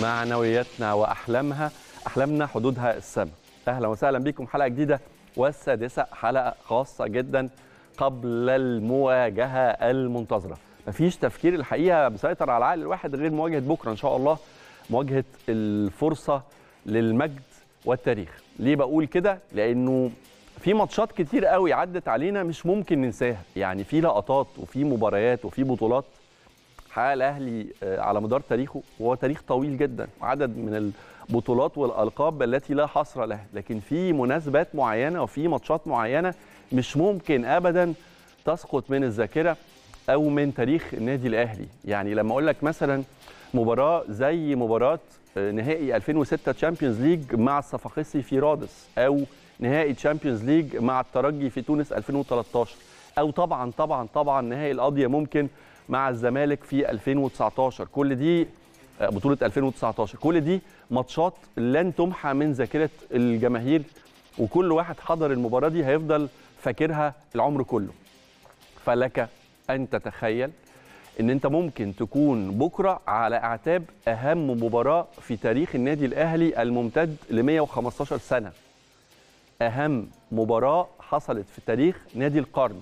معنوياتنا وأحلامها أحلامنا حدودها السماء أهلا وسهلا بكم حلقة جديدة والسادسة حلقة خاصة جدا قبل المواجهة المنتظرة مفيش تفكير الحقيقة مسيطر على عقل الواحد غير مواجهة بكرة إن شاء الله مواجهة الفرصة للمجد والتاريخ ليه بقول كده لأنه في ماتشات كتير قوي عدت علينا مش ممكن ننساها يعني في لقطات وفي مباريات وفي بطولات حقق الاهلي آه، على مدار تاريخه وهو تاريخ طويل جدا عدد من البطولات والالقاب التي لا حصر لها لكن في مناسبات معينه وفي ماتشات معينه مش ممكن ابدا تسقط من الذاكره او من تاريخ النادي الاهلي يعني لما اقول لك مثلا مباراه زي مباراه آه، نهائي 2006 تشامبيونز ليج مع الصفاقسي في رادس او نهائي تشامبيونز ليج مع الترجي في تونس 2013 او طبعا طبعا طبعا نهائي القضيه ممكن مع الزمالك في 2019 كل دي آه، بطوله 2019 كل دي ماتشات لن تمحى من ذاكره الجماهير وكل واحد حضر المباراه دي هيفضل فاكرها العمر كله فلك ان تتخيل ان انت ممكن تكون بكره على اعتاب اهم مباراه في تاريخ النادي الاهلي الممتد ل 115 سنه اهم مباراه حصلت في تاريخ نادي القرن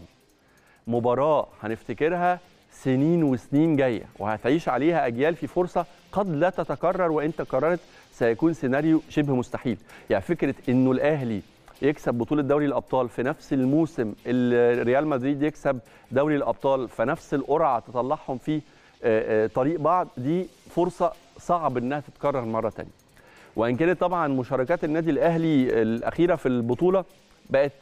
مباراه هنفتكرها سنين وسنين جايه وهتعيش عليها اجيال في فرصه قد لا تتكرر وان تكررت سيكون سيناريو شبه مستحيل يعني فكره انه الاهلي يكسب بطوله دوري الابطال في نفس الموسم اللي ريال مدريد يكسب دوري الابطال في نفس القرعه تطلعهم في آه، آه، طريق بعض دي فرصه صعب انها تتكرر مره ثانيه وان كانت طبعا مشاركات النادي الاهلي الاخيره في البطوله بقت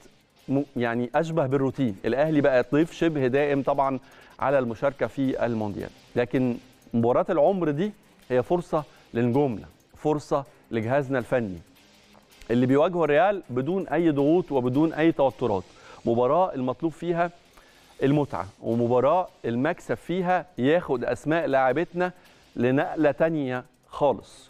يعني اشبه بالروتين الاهلي بقى ضيف شبه دائم طبعا على المشاركه في المونديال لكن مباراه العمر دي هي فرصه للجملة فرصه لجهازنا الفني اللي بيواجهه الريال بدون اي ضغوط وبدون اي توترات مباراه المطلوب فيها المتعه ومباراه المكسب فيها ياخد اسماء لاعبتنا لنقله تانية خالص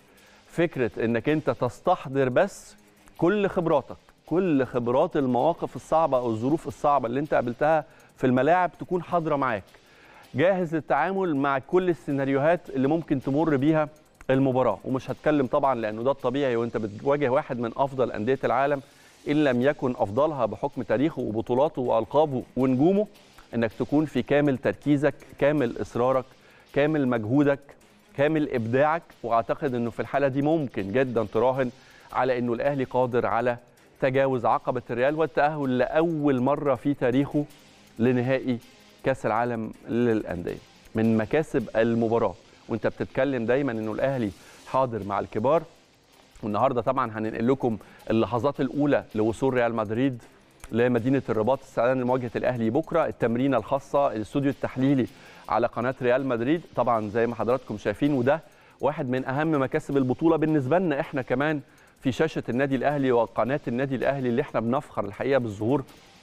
فكره انك انت تستحضر بس كل خبراتك كل خبرات المواقف الصعبه او الظروف الصعبه اللي انت قابلتها في الملاعب تكون حاضره معاك جاهز للتعامل مع كل السيناريوهات اللي ممكن تمر بيها المباراه ومش هتكلم طبعا لانه ده الطبيعي وانت بتواجه واحد من افضل انديه العالم ان لم يكن افضلها بحكم تاريخه وبطولاته والقابه ونجومه انك تكون في كامل تركيزك كامل اصرارك كامل مجهودك كامل ابداعك واعتقد انه في الحاله دي ممكن جدا تراهن على انه الاهلي قادر على تجاوز عقبه الريال والتاهل لاول مره في تاريخه لنهائي كاس العالم للانديه من مكاسب المباراه وانت بتتكلم دايما انه الاهلي حاضر مع الكبار والنهارده طبعا هننقل لكم اللحظات الاولى لوصول ريال مدريد لمدينه الرباط استعدادا لمواجهه الاهلي بكره التمرين الخاصه الاستوديو التحليلي على قناه ريال مدريد طبعا زي ما حضراتكم شايفين وده واحد من اهم مكاسب البطوله بالنسبه لنا احنا كمان في شاشه النادي الاهلي وقناه النادي الاهلي اللي احنا بنفخر الحقيقه بالظهور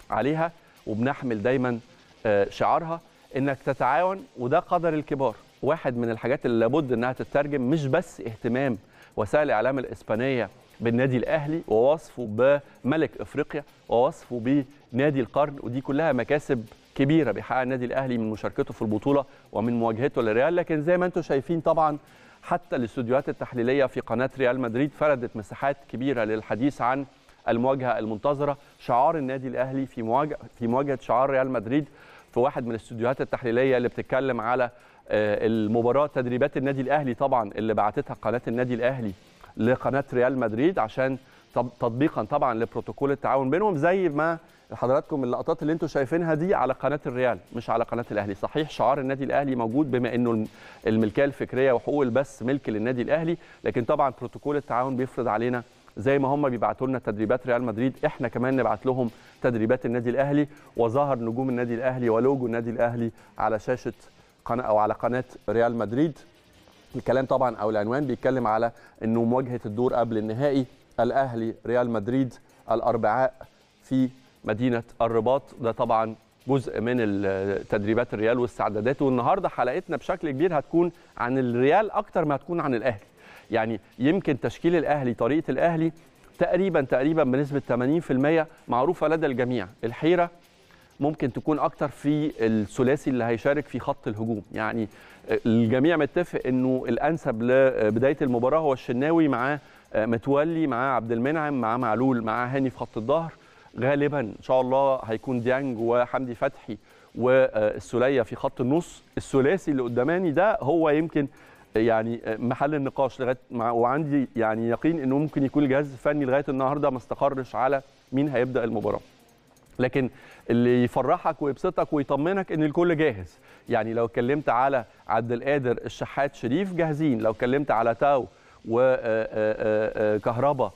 عليها وبنحمل دايما آه، شعارها انك تتعاون وده قدر الكبار واحد من الحاجات اللي لابد انها تترجم مش بس اهتمام وسائل الاعلام الاسبانيه بالنادي الاهلي ووصفه بملك افريقيا ووصفه بنادي القرن ودي كلها مكاسب كبيره بيحققها النادي الاهلي من مشاركته في البطوله ومن مواجهته للريال لكن زي ما انتم شايفين طبعا حتى الاستوديوهات التحليليه في قناه ريال مدريد فردت مساحات كبيره للحديث عن المواجهه المنتظره شعار النادي الاهلي في مواجهه في مواجهه شعار ريال مدريد في واحد من الاستوديوهات التحليليه اللي بتتكلم على آه، المباراه تدريبات النادي الاهلي طبعا اللي بعتتها قناه النادي الاهلي لقناه ريال مدريد عشان تطبيقا طبعا لبروتوكول التعاون بينهم زي ما حضراتكم اللقطات اللي انتم شايفينها دي على قناه الريال مش على قناه الاهلي صحيح شعار النادي الاهلي موجود بما انه الملكيه الفكريه وحقوق البث ملك للنادي الاهلي لكن طبعا بروتوكول التعاون بيفرض علينا زي ما هم بيبعتوا لنا تدريبات ريال مدريد احنا كمان نبعت لهم تدريبات النادي الاهلي وظهر نجوم النادي الاهلي ولوجو النادي الاهلي على شاشه قناه او على قناه ريال مدريد الكلام طبعا او العنوان بيتكلم على انه مواجهه الدور قبل النهائي الاهلي ريال مدريد الاربعاء في مدينه الرباط ده طبعا جزء من تدريبات الريال واستعداداته والنهارده حلقتنا بشكل كبير هتكون عن الريال اكتر ما هتكون عن الاهلي يعني يمكن تشكيل الاهلي طريقه الاهلي تقريبا تقريبا بنسبه 80% معروفه لدى الجميع الحيره ممكن تكون اكتر في الثلاثي اللي هيشارك في خط الهجوم يعني الجميع متفق انه الانسب لبدايه المباراه هو الشناوي معاه متولي معاه عبد المنعم معاه معلول معاه هاني في خط الظهر غالبا ان شاء الله هيكون ديانج وحمدي فتحي والسوليه في خط النص الثلاثي اللي قداماني ده هو يمكن يعني محل النقاش لغايه وعندي يعني يقين انه ممكن يكون الجهاز الفني لغايه النهارده ما استقرش على مين هيبدا المباراه لكن اللي يفرحك ويبسطك ويطمنك ان الكل جاهز يعني لو اتكلمت على عبد القادر الشحات شريف جاهزين لو اتكلمت على تاو وكهربا آه، آه، آه،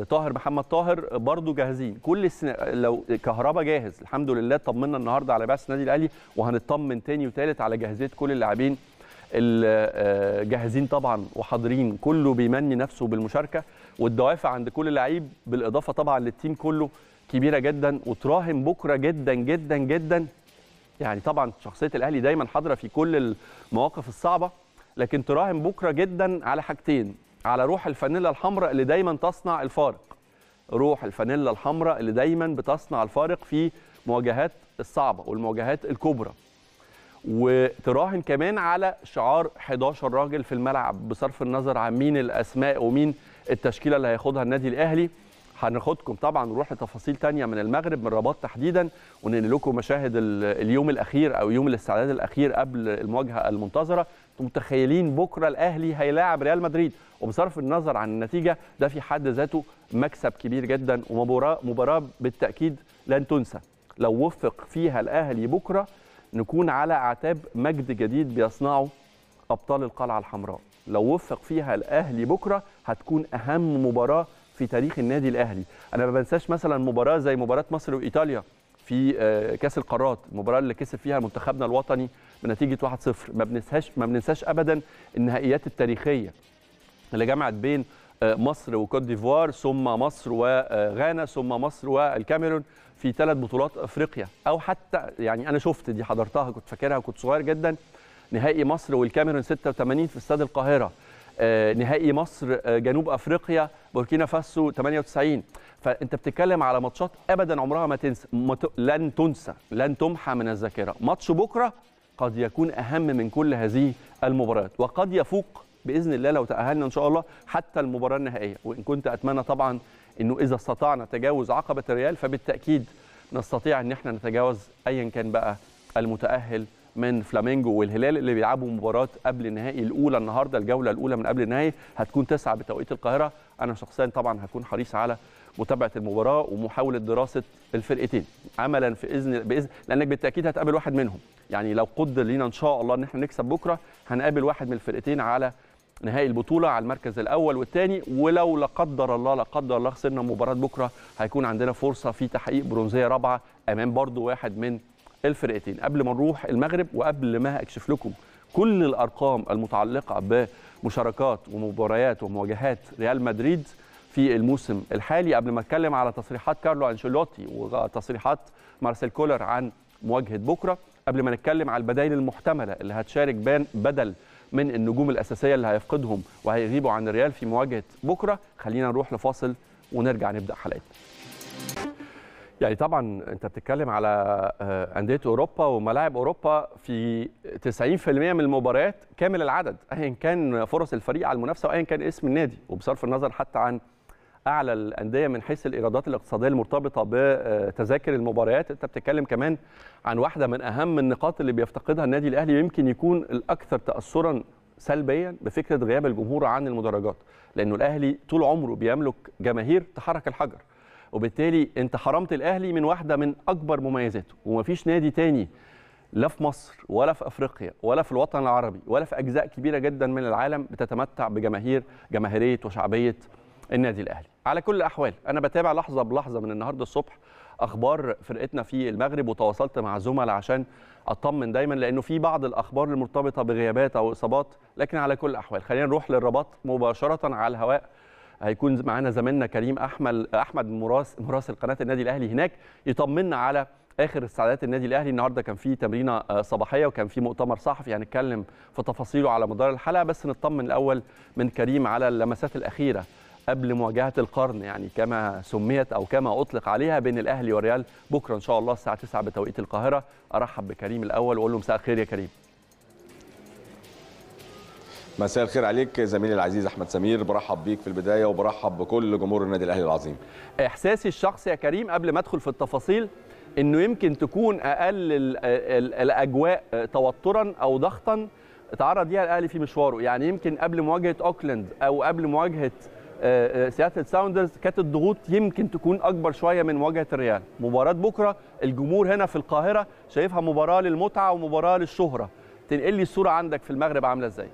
وطاهر محمد طاهر برضو جاهزين كل السنة لو كهربا جاهز الحمد لله طمنا النهارده على بس النادي الاهلي وهنطمن تاني وتالت على جاهزيه كل اللاعبين الجاهزين طبعا وحاضرين كله بيمني نفسه بالمشاركه والدوافع عند كل لعيب بالاضافه طبعا للتيم كله كبيره جدا وتراهن بكره جدا جدا جدا يعني طبعا شخصيه الاهلي دايما حاضره في كل المواقف الصعبه لكن تراهن بكره جدا على حاجتين على روح الفانيلا الحمراء اللي دايما تصنع الفارق روح الفانيلا الحمراء اللي دايما بتصنع الفارق في مواجهات الصعبه والمواجهات الكبرى وتراهن كمان على شعار 11 راجل في الملعب بصرف النظر عن مين الاسماء ومين التشكيله اللي هياخدها النادي الاهلي هناخدكم طبعا نروح لتفاصيل تانية من المغرب من الرباط تحديدا وننقل لكم مشاهد اليوم الاخير او يوم الاستعداد الاخير قبل المواجهه المنتظره انتم متخيلين بكره الاهلي هيلاعب ريال مدريد وبصرف النظر عن النتيجه ده في حد ذاته مكسب كبير جدا ومباراه مباراه بالتاكيد لن تنسى لو وفق فيها الاهلي بكره نكون على اعتاب مجد جديد بيصنعه ابطال القلعه الحمراء لو وفق فيها الاهلي بكره هتكون اهم مباراه في تاريخ النادي الاهلي انا ما بنساش مثلا مباراه زي مباراه مصر وايطاليا في آه، كاس القارات المباراه اللي كسب فيها منتخبنا الوطني بنتيجه 1-0 ما بننساش ما بننساش ابدا النهائيات التاريخيه اللي جمعت بين آه، مصر وكوت ديفوار ثم مصر وغانا ثم مصر والكاميرون في ثلاث بطولات افريقيا او حتى يعني انا شفت دي حضرتها كنت فاكرها كنت صغير جدا نهائي مصر والكاميرون 86 في استاد القاهره آه، نهائي مصر آه، جنوب افريقيا بوركينا فاسو 98 فانت بتتكلم على ماتشات ابدا عمرها ما تنسى لن تنسى لن تمحى من الذاكره ماتش بكره قد يكون اهم من كل هذه المباريات وقد يفوق باذن الله لو تاهلنا ان شاء الله حتى المباراه النهائيه وان كنت اتمنى طبعا انه اذا استطعنا تجاوز عقبه الريال فبالتاكيد نستطيع ان احنا نتجاوز ايا كان بقى المتاهل من فلامينجو والهلال اللي بيلعبوا مباراه قبل النهائي الاولى النهارده الجوله الاولى من قبل النهائي هتكون تسعه بتوقيت القاهره انا شخصيا طبعا هكون حريص على متابعه المباراه ومحاوله دراسه الفرقتين عملا في اذن باذن لانك بالتاكيد هتقابل واحد منهم يعني لو قدر لينا ان شاء الله ان احنا نكسب بكره هنقابل واحد من الفرقتين على نهائي البطوله على المركز الاول والثاني ولو لا قدر الله لا قدر الله خسرنا مباراه بكره هيكون عندنا فرصه في تحقيق برونزيه رابعه امام برضو واحد من الفرقتين قبل ما نروح المغرب وقبل ما اكشف لكم كل الارقام المتعلقه بمشاركات ومباريات ومواجهات ريال مدريد في الموسم الحالي قبل ما اتكلم على تصريحات كارلو انشيلوتي وتصريحات مارسيل كولر عن مواجهه بكره قبل ما نتكلم على البدائل المحتمله اللي هتشارك بان بدل من النجوم الاساسيه اللي هيفقدهم وهيغيبوا عن الريال في مواجهه بكره خلينا نروح لفاصل ونرجع نبدا حلقتنا يعني طبعا انت بتتكلم على آه، انديه اوروبا وملاعب اوروبا في 90% من المباريات كامل العدد ايا كان فرص الفريق على المنافسه وايا كان اسم النادي وبصرف النظر حتى عن اعلى الانديه من حيث الايرادات الاقتصاديه المرتبطه بتذاكر المباريات انت بتتكلم كمان عن واحده من اهم النقاط اللي بيفتقدها النادي الاهلي يمكن يكون الاكثر تاثرا سلبيا بفكره غياب الجمهور عن المدرجات لانه الاهلي طول عمره بيملك جماهير تحرك الحجر وبالتالي انت حرمت الاهلي من واحده من اكبر مميزاته ومفيش نادي تاني لا في مصر ولا في افريقيا ولا في الوطن العربي ولا في اجزاء كبيره جدا من العالم بتتمتع بجماهير جماهيريه وشعبيه النادي الاهلي على كل الاحوال انا بتابع لحظه بلحظه من النهارده الصبح اخبار فرقتنا في المغرب وتواصلت مع زملاء عشان اطمن دايما لانه في بعض الاخبار المرتبطه بغيابات او اصابات لكن على كل الاحوال خلينا نروح للرباط مباشره على الهواء هيكون معانا زميلنا كريم احمد احمد مراسل مراسل قناه النادي الاهلي هناك يطمنا على اخر استعدادات النادي الاهلي النهارده كان في تمرينه آه، صباحيه وكان في مؤتمر صحفي هنتكلم في تفاصيله على مدار الحلقه بس نطمن الاول من كريم على اللمسات الاخيره قبل مواجهه القرن يعني كما سميت او كما اطلق عليها بين الاهلي والريال بكره ان شاء الله الساعه 9 بتوقيت القاهره ارحب بكريم الاول واقول له مساء الخير يا كريم مساء الخير عليك زميلي العزيز احمد سمير برحب بيك في البدايه وبرحب بكل جمهور النادي الاهلي العظيم احساسي الشخصي يا كريم قبل ما ادخل في التفاصيل انه يمكن تكون اقل الاجواء توترا او ضغطا تعرض ليها الاهلي في مشواره يعني يمكن قبل مواجهه اوكلاند او قبل مواجهه آه، آه، سياتل ساوندرز كانت الضغوط يمكن تكون اكبر شويه من مواجهه الريال مباراه بكره الجمهور هنا في القاهره شايفها مباراه للمتعه ومباراه للشهره تنقل لي الصوره عندك في المغرب عامله ازاي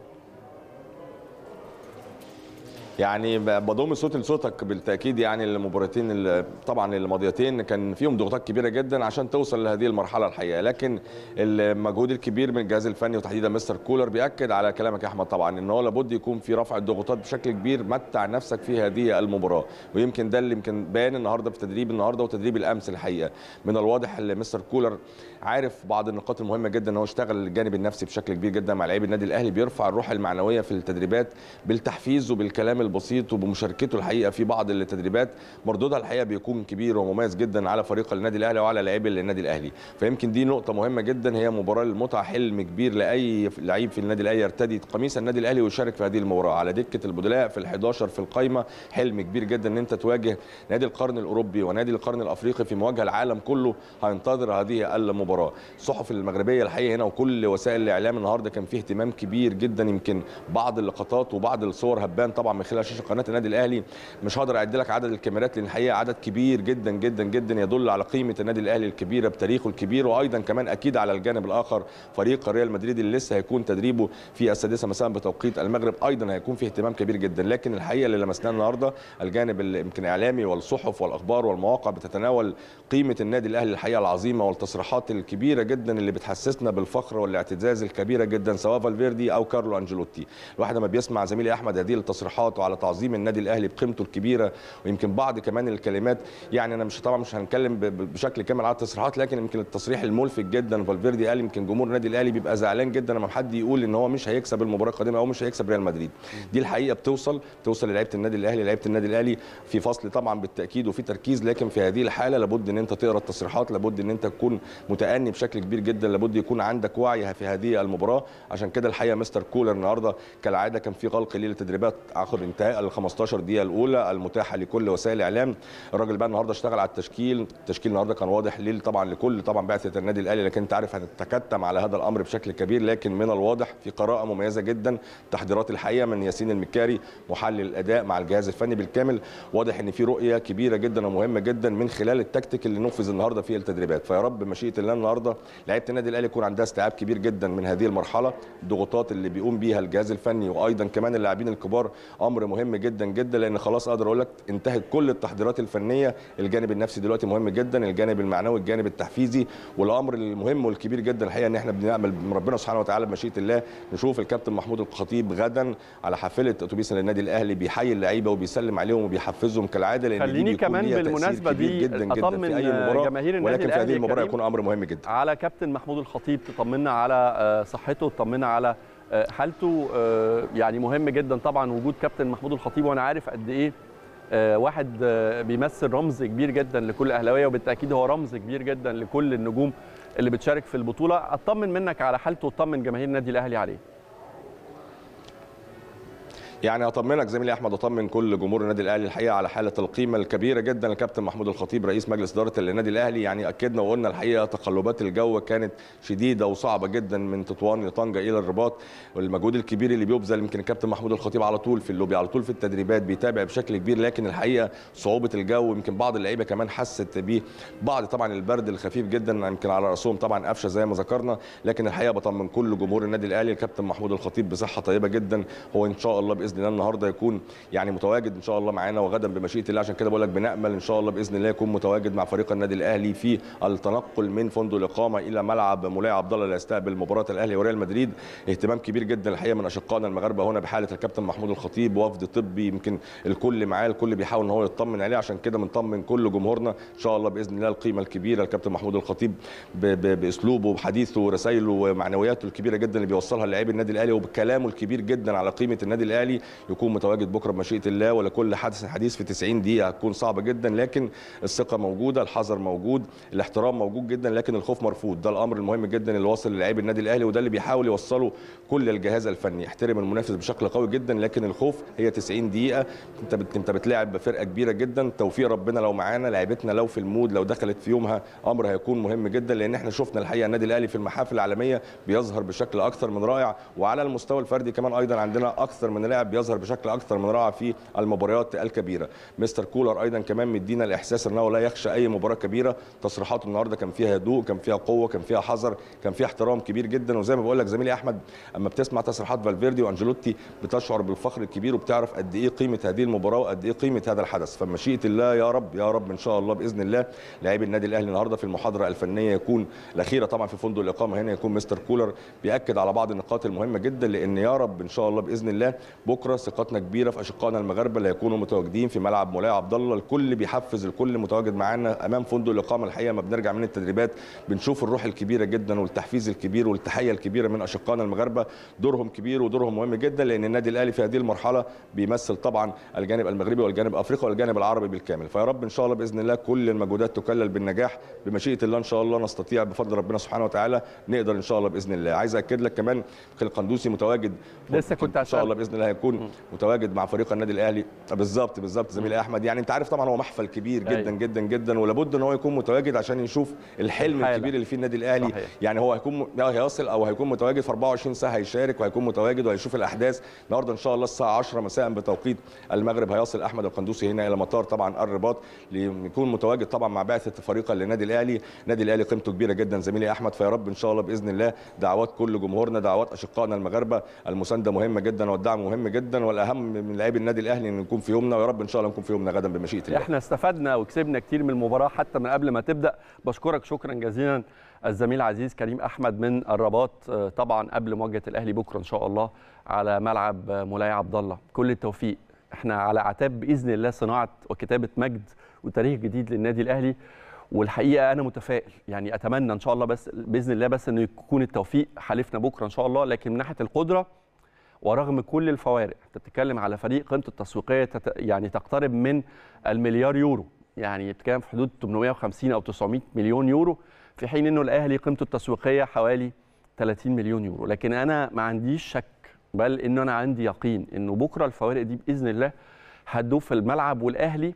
يعني بضم صوتي لصوتك بالتاكيد يعني المباراتين طبعا الماضيتين كان فيهم ضغوطات كبيره جدا عشان توصل لهذه المرحله الحقيقه لكن المجهود الكبير من الجهاز الفني وتحديدا مستر كولر بياكد على كلامك يا احمد طبعا ان هو لابد يكون في رفع الضغوطات بشكل كبير متع نفسك في هذه المباراه ويمكن ده اللي يمكن بان النهارده في تدريب النهارده وتدريب الامس الحقيقه من الواضح ان مستر كولر عارف بعض النقاط المهمه جدا ان هو اشتغل الجانب النفسي بشكل كبير جدا مع لعيبه النادي الاهلي بيرفع الروح المعنويه في التدريبات بالتحفيز وبالكلام البسيط وبمشاركته الحقيقه في بعض التدريبات مردودها الحقيقه بيكون كبير ومميز جدا على فريق النادي الاهلي وعلى لعيبه النادي الاهلي فيمكن دي نقطه مهمه جدا هي مباراه المتعه حلم كبير لاي لعيب في النادي الاهلي يرتدي قميص النادي الاهلي ويشارك في هذه المباراه على دكه البدلاء في ال11 في القايمه حلم كبير جدا ان انت تواجه نادي القرن الاوروبي ونادي القرن الافريقي في مواجهه العالم كله هينتظر هذه المباراه المباراه الصحف المغربيه الحقيقه هنا وكل وسائل الاعلام النهارده كان فيه اهتمام كبير جدا يمكن بعض اللقطات وبعض الصور هبان طبعا من خلال شاشه قناه النادي الاهلي مش هقدر اعد لك عدد الكاميرات لان الحقيقه عدد كبير جدا جدا جدا يدل على قيمه النادي الاهلي الكبيره بتاريخه الكبير وايضا كمان اكيد على الجانب الاخر فريق ريال مدريد اللي لسه هيكون تدريبه في السادسه مساء بتوقيت المغرب ايضا هيكون فيه اهتمام كبير جدا لكن الحقيقه اللي لمسناه النهارده الجانب يمكن الاعلامي والصحف والاخبار والمواقع بتتناول قيمه النادي الاهلي الحقيقه العظيمه والتصريحات الكبيره جدا اللي بتحسسنا بالفخر والاعتزاز الكبيره جدا سواء فالفيردي او كارلو انجيلوتي الواحد لما بيسمع زميلي احمد هذه التصريحات وعلى تعظيم النادي الاهلي بقيمته الكبيره ويمكن بعض كمان الكلمات يعني انا مش طبعا مش هنتكلم بشكل كامل على التصريحات لكن يمكن التصريح الملفت جدا فالفيردي قال يمكن جمهور النادي الاهلي بيبقى زعلان جدا لما حد يقول ان هو مش هيكسب المباراه القادمه او مش هيكسب ريال مدريد دي الحقيقه بتوصل بتوصل للعيبه النادي الاهلي لعيبه النادي الاهلي في فصل طبعا بالتاكيد وفي تركيز لكن في هذه الحاله لابد ان انت تقرا التصريحات لابد ان انت تكون متأكد تأني بشكل كبير جدا لابد يكون عندك وعي في هذه المباراه عشان كده الحقيقه مستر كولر النهارده كالعاده كان في غلق للتدريبات عقب انتهاء ال 15 دقيقه الاولى المتاحه لكل وسائل الاعلام الراجل بقى النهارده اشتغل على التشكيل التشكيل النهارده كان واضح ليل طبعا لكل طبعا بعثه النادي الاهلي لكن انت عارف هنتكتم على هذا الامر بشكل كبير لكن من الواضح في قراءه مميزه جدا تحضيرات الحقيقه من ياسين المكاري محلل الاداء مع الجهاز الفني بالكامل واضح ان في رؤيه كبيره جدا ومهمه جدا من خلال التكتيك اللي نفذ النهارده في التدريبات فيا رب مشيئه الله النهارده لعيبه النادي الاهلي يكون عندها استيعاب كبير جدا من هذه المرحله الضغوطات اللي بيقوم بيها الجهاز الفني وايضا كمان اللاعبين الكبار امر مهم جدا جدا لان خلاص اقدر اقول لك انتهت كل التحضيرات الفنيه الجانب النفسي دلوقتي مهم جدا الجانب المعنوي الجانب التحفيزي والامر المهم والكبير جدا الحقيقه ان احنا بنعمل ربنا سبحانه وتعالى بمشيئه الله نشوف الكابتن محمود الخطيب غدا على حافله اتوبيس للنادي الاهلي بيحيي اللعيبه وبيسلم عليهم وبيحفزهم كالعاده لان دي كمان بالمناسبه دي جدا جدا في اي مباراه ولكن في هذه المباراه يكون امر مهم مهم جدا على كابتن محمود الخطيب تطمنا على آه، صحته تطمنا على آه، حالته آه، يعني مهم جدا طبعا وجود كابتن محمود الخطيب وانا عارف قد ايه واحد بيمثل رمز كبير جدا لكل اهلاويه وبالتاكيد هو رمز كبير جدا لكل النجوم اللي بتشارك في البطوله اطمن منك على حالته واطمن جماهير النادي الاهلي عليه يعني اطمنك زميلي احمد اطمن كل جمهور النادي الاهلي الحقيقه على حاله القيمه الكبيره جدا الكابتن محمود الخطيب رئيس مجلس اداره النادي الاهلي يعني اكدنا وقلنا الحقيقه تقلبات الجو كانت شديده وصعبه جدا من تطوان لطنجه الى الرباط والمجهود الكبير اللي بيبذل يمكن الكابتن محمود الخطيب على طول في اللوبي على طول في التدريبات بيتابع بشكل كبير لكن الحقيقه صعوبه الجو يمكن بعض اللعيبه كمان حست بيه بعض طبعا البرد الخفيف جدا يمكن على راسهم طبعا قفشه زي ما ذكرنا لكن الحقيقه بطمن كل جمهور النادي الاهلي الكابتن محمود الخطيب بصحه طيبه جدا هو ان شاء الله باذن باذن الله النهارده يكون يعني متواجد ان شاء الله معانا وغدا بمشيئه الله عشان كده بقول لك بنامل ان شاء الله باذن الله يكون متواجد مع فريق النادي الاهلي في التنقل من فندق الاقامه الى ملعب مولاي عبد الله ليستقبل مباراه الاهلي وريال مدريد اهتمام كبير جدا الحقيقه من اشقائنا المغاربه هنا بحاله الكابتن محمود الخطيب وفد طبي يمكن الكل معاه الكل بيحاول ان هو يطمن عليه عشان كده بنطمن كل جمهورنا ان شاء الله باذن الله القيمه الكبيره الكابتن محمود الخطيب باسلوبه بحديثه ورسائله ومعنوياته الكبيره جدا اللي بيوصلها لاعبي النادي الاهلي وبكلامه الكبير جدا على قيمه النادي الاهلي يكون متواجد بكره بمشيئه الله ولا كل حدث حديث في 90 دقيقه هتكون صعبه جدا لكن الثقه موجوده الحذر موجود الاحترام موجود جدا لكن الخوف مرفوض ده الامر المهم جدا اللي واصل للاعيب النادي الاهلي وده اللي بيحاول يوصله كل الجهاز الفني احترم المنافس بشكل قوي جدا لكن الخوف هي 90 دقيقه انت انت بتلاعب فرقه كبيره جدا توفيق ربنا لو معانا لعيبتنا لو في المود لو دخلت في يومها امر هيكون مهم جدا لان احنا شفنا الحقيقه النادي الاهلي في المحافل العالميه بيظهر بشكل اكثر من رائع وعلى المستوى الفردي كمان ايضا عندنا اكثر من لاعب بيظهر بشكل اكثر من رائع في المباريات الكبيره مستر كولر ايضا كمان مدينا الاحساس انه لا يخشى اي مباراه كبيره تصريحاته النهارده كان فيها هدوء كان فيها قوه كان فيها حذر كان فيها احترام كبير جدا وزي ما بقول لك زميلي احمد اما بتسمع تصريحات فالفيردي وانجلوتي بتشعر بالفخر الكبير وبتعرف قد ايه قيمه هذه المباراه وقد ايه قيمه هذا الحدث فمشيئه الله يا رب يا رب ان شاء الله باذن الله لاعبي النادي الاهلي النهارده في المحاضره الفنيه يكون الاخيره طبعا في فندق الاقامه هنا يكون مستر كولر بياكد على بعض النقاط المهمه جدا لان يا رب ان شاء الله باذن الله بكره ثقتنا كبيره في اشقائنا المغاربه اللي هيكونوا متواجدين في ملعب مولاي عبد الله الكل بيحفز الكل متواجد معانا امام فندق الاقامه الحقيقه ما بنرجع من التدريبات بنشوف الروح الكبيره جدا والتحفيز الكبير والتحيه الكبيره من اشقائنا المغاربه دورهم كبير ودورهم مهم جدا لان النادي الاهلي في هذه المرحله بيمثل طبعا الجانب المغربي والجانب الافريقي والجانب العربي بالكامل فيا رب ان شاء الله باذن الله كل المجهودات تكلل بالنجاح بمشيئه الله ان شاء الله نستطيع بفضل ربنا سبحانه وتعالى نقدر ان شاء الله باذن الله عايز اكد لك كمان خلق متواجد لسه كنت ان شاء الله باذن الله هيكون متواجد مع فريق النادي الاهلي بالظبط بالظبط زميلي احمد يعني انت عارف طبعا هو محفل كبير أيوه. جدا جدا جدا ولابد ان هو يكون متواجد عشان يشوف الحلم الحالة. الكبير اللي فيه النادي الاهلي صحيح. يعني هو هيكون هيصل او هيكون متواجد في 24 ساعه هيشارك وهيكون متواجد وهيشوف الاحداث النهارده ان شاء الله الساعه 10 مساء بتوقيت المغرب هيصل احمد القندوسي هنا الى مطار طبعا الرباط ليكون متواجد طبعا مع بعثه فريق النادي الاهلي النادي الاهلي قيمته كبيره جدا زميلي احمد فيا رب ان شاء الله باذن الله دعوات كل جمهورنا دعوات اشقائنا المغاربه المسانده مهمه جدا والدعم مهم جدا والاهم من لعيب النادي الاهلي ان نكون في يومنا ويا رب ان شاء الله نكون في يومنا غدا بمشيئه الله احنا استفدنا وكسبنا كتير من المباراه حتى من قبل ما تبدا بشكرك شكرا جزيلا الزميل عزيز كريم احمد من الرباط آه، طبعا قبل مواجهه الاهلي بكره ان شاء الله على ملعب آه، مولاي عبد الله كل التوفيق احنا على اعتاب باذن الله صناعه وكتابه مجد وتاريخ جديد للنادي الاهلي والحقيقه انا متفائل يعني اتمنى ان شاء الله بس باذن الله بس انه يكون التوفيق حالفنا بكره ان شاء الله لكن من ناحيه القدره ورغم كل الفوارق انت بتتكلم على فريق قيمته التسويقيه يعني تقترب من المليار يورو يعني بتتكلم في حدود 850 او 900 مليون يورو في حين انه الاهلي قيمته التسويقيه حوالي 30 مليون يورو لكن انا ما عنديش شك بل ان انا عندي يقين انه بكره الفوارق دي باذن الله هتدوب في الملعب والاهلي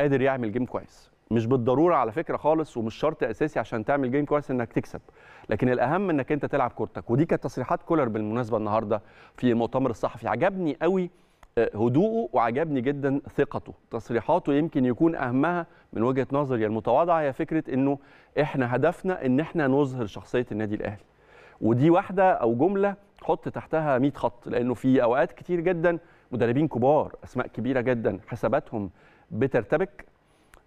قادر يعمل جيم كويس مش بالضروره على فكره خالص ومش شرط اساسي عشان تعمل جيم كويس انك تكسب لكن الاهم انك انت تلعب كورتك ودي كانت تصريحات كولر بالمناسبه النهارده في المؤتمر الصحفي عجبني قوي آه، هدوءه وعجبني جدا ثقته تصريحاته يمكن يكون اهمها من وجهه نظري المتواضعه هي فكره انه احنا هدفنا ان احنا نظهر شخصيه النادي الاهلي ودي واحده او جمله حط تحتها 100 خط لانه في اوقات كتير جدا مدربين كبار اسماء كبيره جدا حساباتهم بترتبك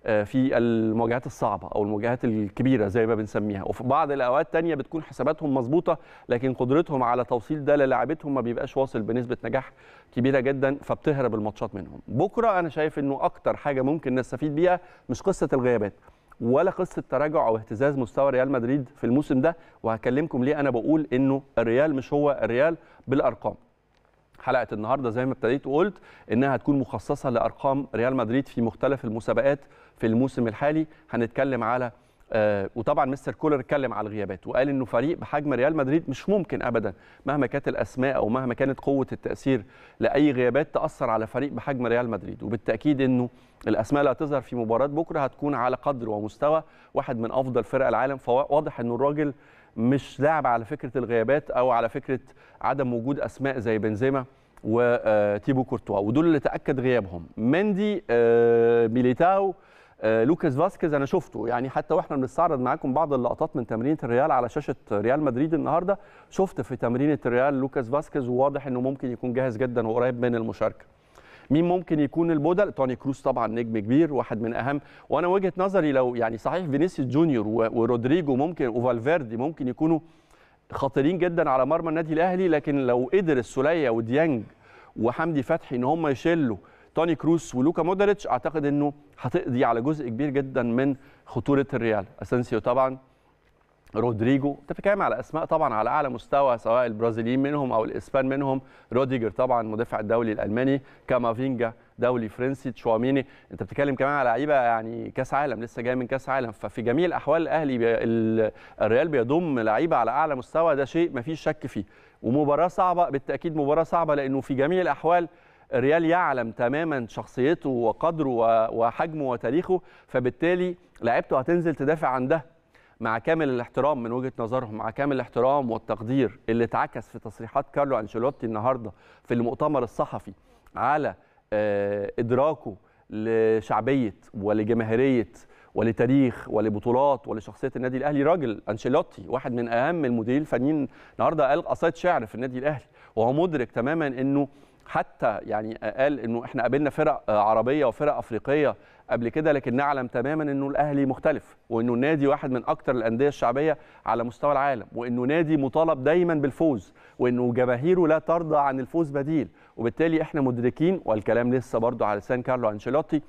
آه، في المواجهات الصعبه او المواجهات الكبيره زي ما بنسميها وفي بعض الاوقات تانية بتكون حساباتهم مظبوطه لكن قدرتهم على توصيل ده للاعبتهم ما بيبقاش واصل بنسبه نجاح كبيره جدا فبتهرب الماتشات منهم بكره انا شايف انه اكتر حاجه ممكن نستفيد بيها مش قصه الغيابات ولا قصه تراجع او اهتزاز مستوى ريال مدريد في الموسم ده وهكلمكم ليه انا بقول انه الريال مش هو الريال بالارقام حلقه النهارده زي ما ابتديت وقلت انها هتكون مخصصه لارقام ريال مدريد في مختلف المسابقات في الموسم الحالي هنتكلم على آه وطبعا مستر كولر اتكلم على الغيابات وقال انه فريق بحجم ريال مدريد مش ممكن ابدا مهما كانت الاسماء او مهما كانت قوه التاثير لاي غيابات تاثر على فريق بحجم ريال مدريد وبالتاكيد انه الاسماء اللي هتظهر في مباراه بكره هتكون على قدر ومستوى واحد من افضل فرق العالم فواضح انه الراجل مش لاعب على فكره الغيابات او على فكره عدم وجود اسماء زي بنزيما وتيبو آه، كورتوا ودول اللي تاكد غيابهم مندي آه، ميليتاو آه، لوكاس فاسكيز انا شفته يعني حتى واحنا بنستعرض معاكم بعض اللقطات من تمرينه الريال على شاشه ريال مدريد النهارده شفت في تمرينه الريال لوكاس فاسكيز وواضح انه ممكن يكون جاهز جدا وقريب من المشاركه مين ممكن يكون الموديل توني كروس طبعا نجم كبير واحد من اهم وانا وجهه نظري لو يعني صحيح فينيسيوس جونيور ورودريجو ممكن وفالفيردي ممكن يكونوا خطيرين جدا على مرمى النادي الاهلي لكن لو قدر السوليه وديانج وحمدي فتحي ان هم يشلوا توني كروس ولوكا مودريتش اعتقد انه هتقضي على جزء كبير جدا من خطوره الريال اسانسيو طبعا رودريجو بتتكلم على اسماء طبعا على اعلى مستوى سواء البرازيليين منهم او الاسبان منهم روديجر طبعا مدافع الدولي الالماني كامافينجا دولي فرنسي تشواميني انت بتتكلم كمان على لعيبه يعني كاس عالم لسه جاي من كاس عالم ففي جميع الاحوال الاهلي بي... الريال بيضم لعيبه على اعلى مستوى ده شيء ما فيش شك فيه ومباراه صعبه بالتاكيد مباراه صعبه لانه في جميع الاحوال الريال يعلم تماما شخصيته وقدره وحجمه وتاريخه فبالتالي لعيبته هتنزل تدافع عن ده مع كامل الاحترام من وجهه نظرهم مع كامل الاحترام والتقدير اللي اتعكس في تصريحات كارلو انشيلوتي النهارده في المؤتمر الصحفي على آه، ادراكه لشعبيه ولجماهيريه ولتاريخ ولبطولات ولشخصيه النادي الاهلي راجل انشيلوتي واحد من اهم المديرين الفنيين النهارده قال قصايد شعر في النادي الاهلي وهو مدرك تماما انه حتى يعني قال انه احنا قابلنا فرق آه، عربيه وفرق افريقيه قبل كده لكن نعلم تماما انه الاهلي مختلف وانه النادي واحد من اكثر الانديه الشعبيه على مستوى العالم وانه نادي مطالب دايما بالفوز وانه جماهيره لا ترضى عن الفوز بديل وبالتالي احنا مدركين والكلام لسه برضه على لسان كارلو انشيلوتي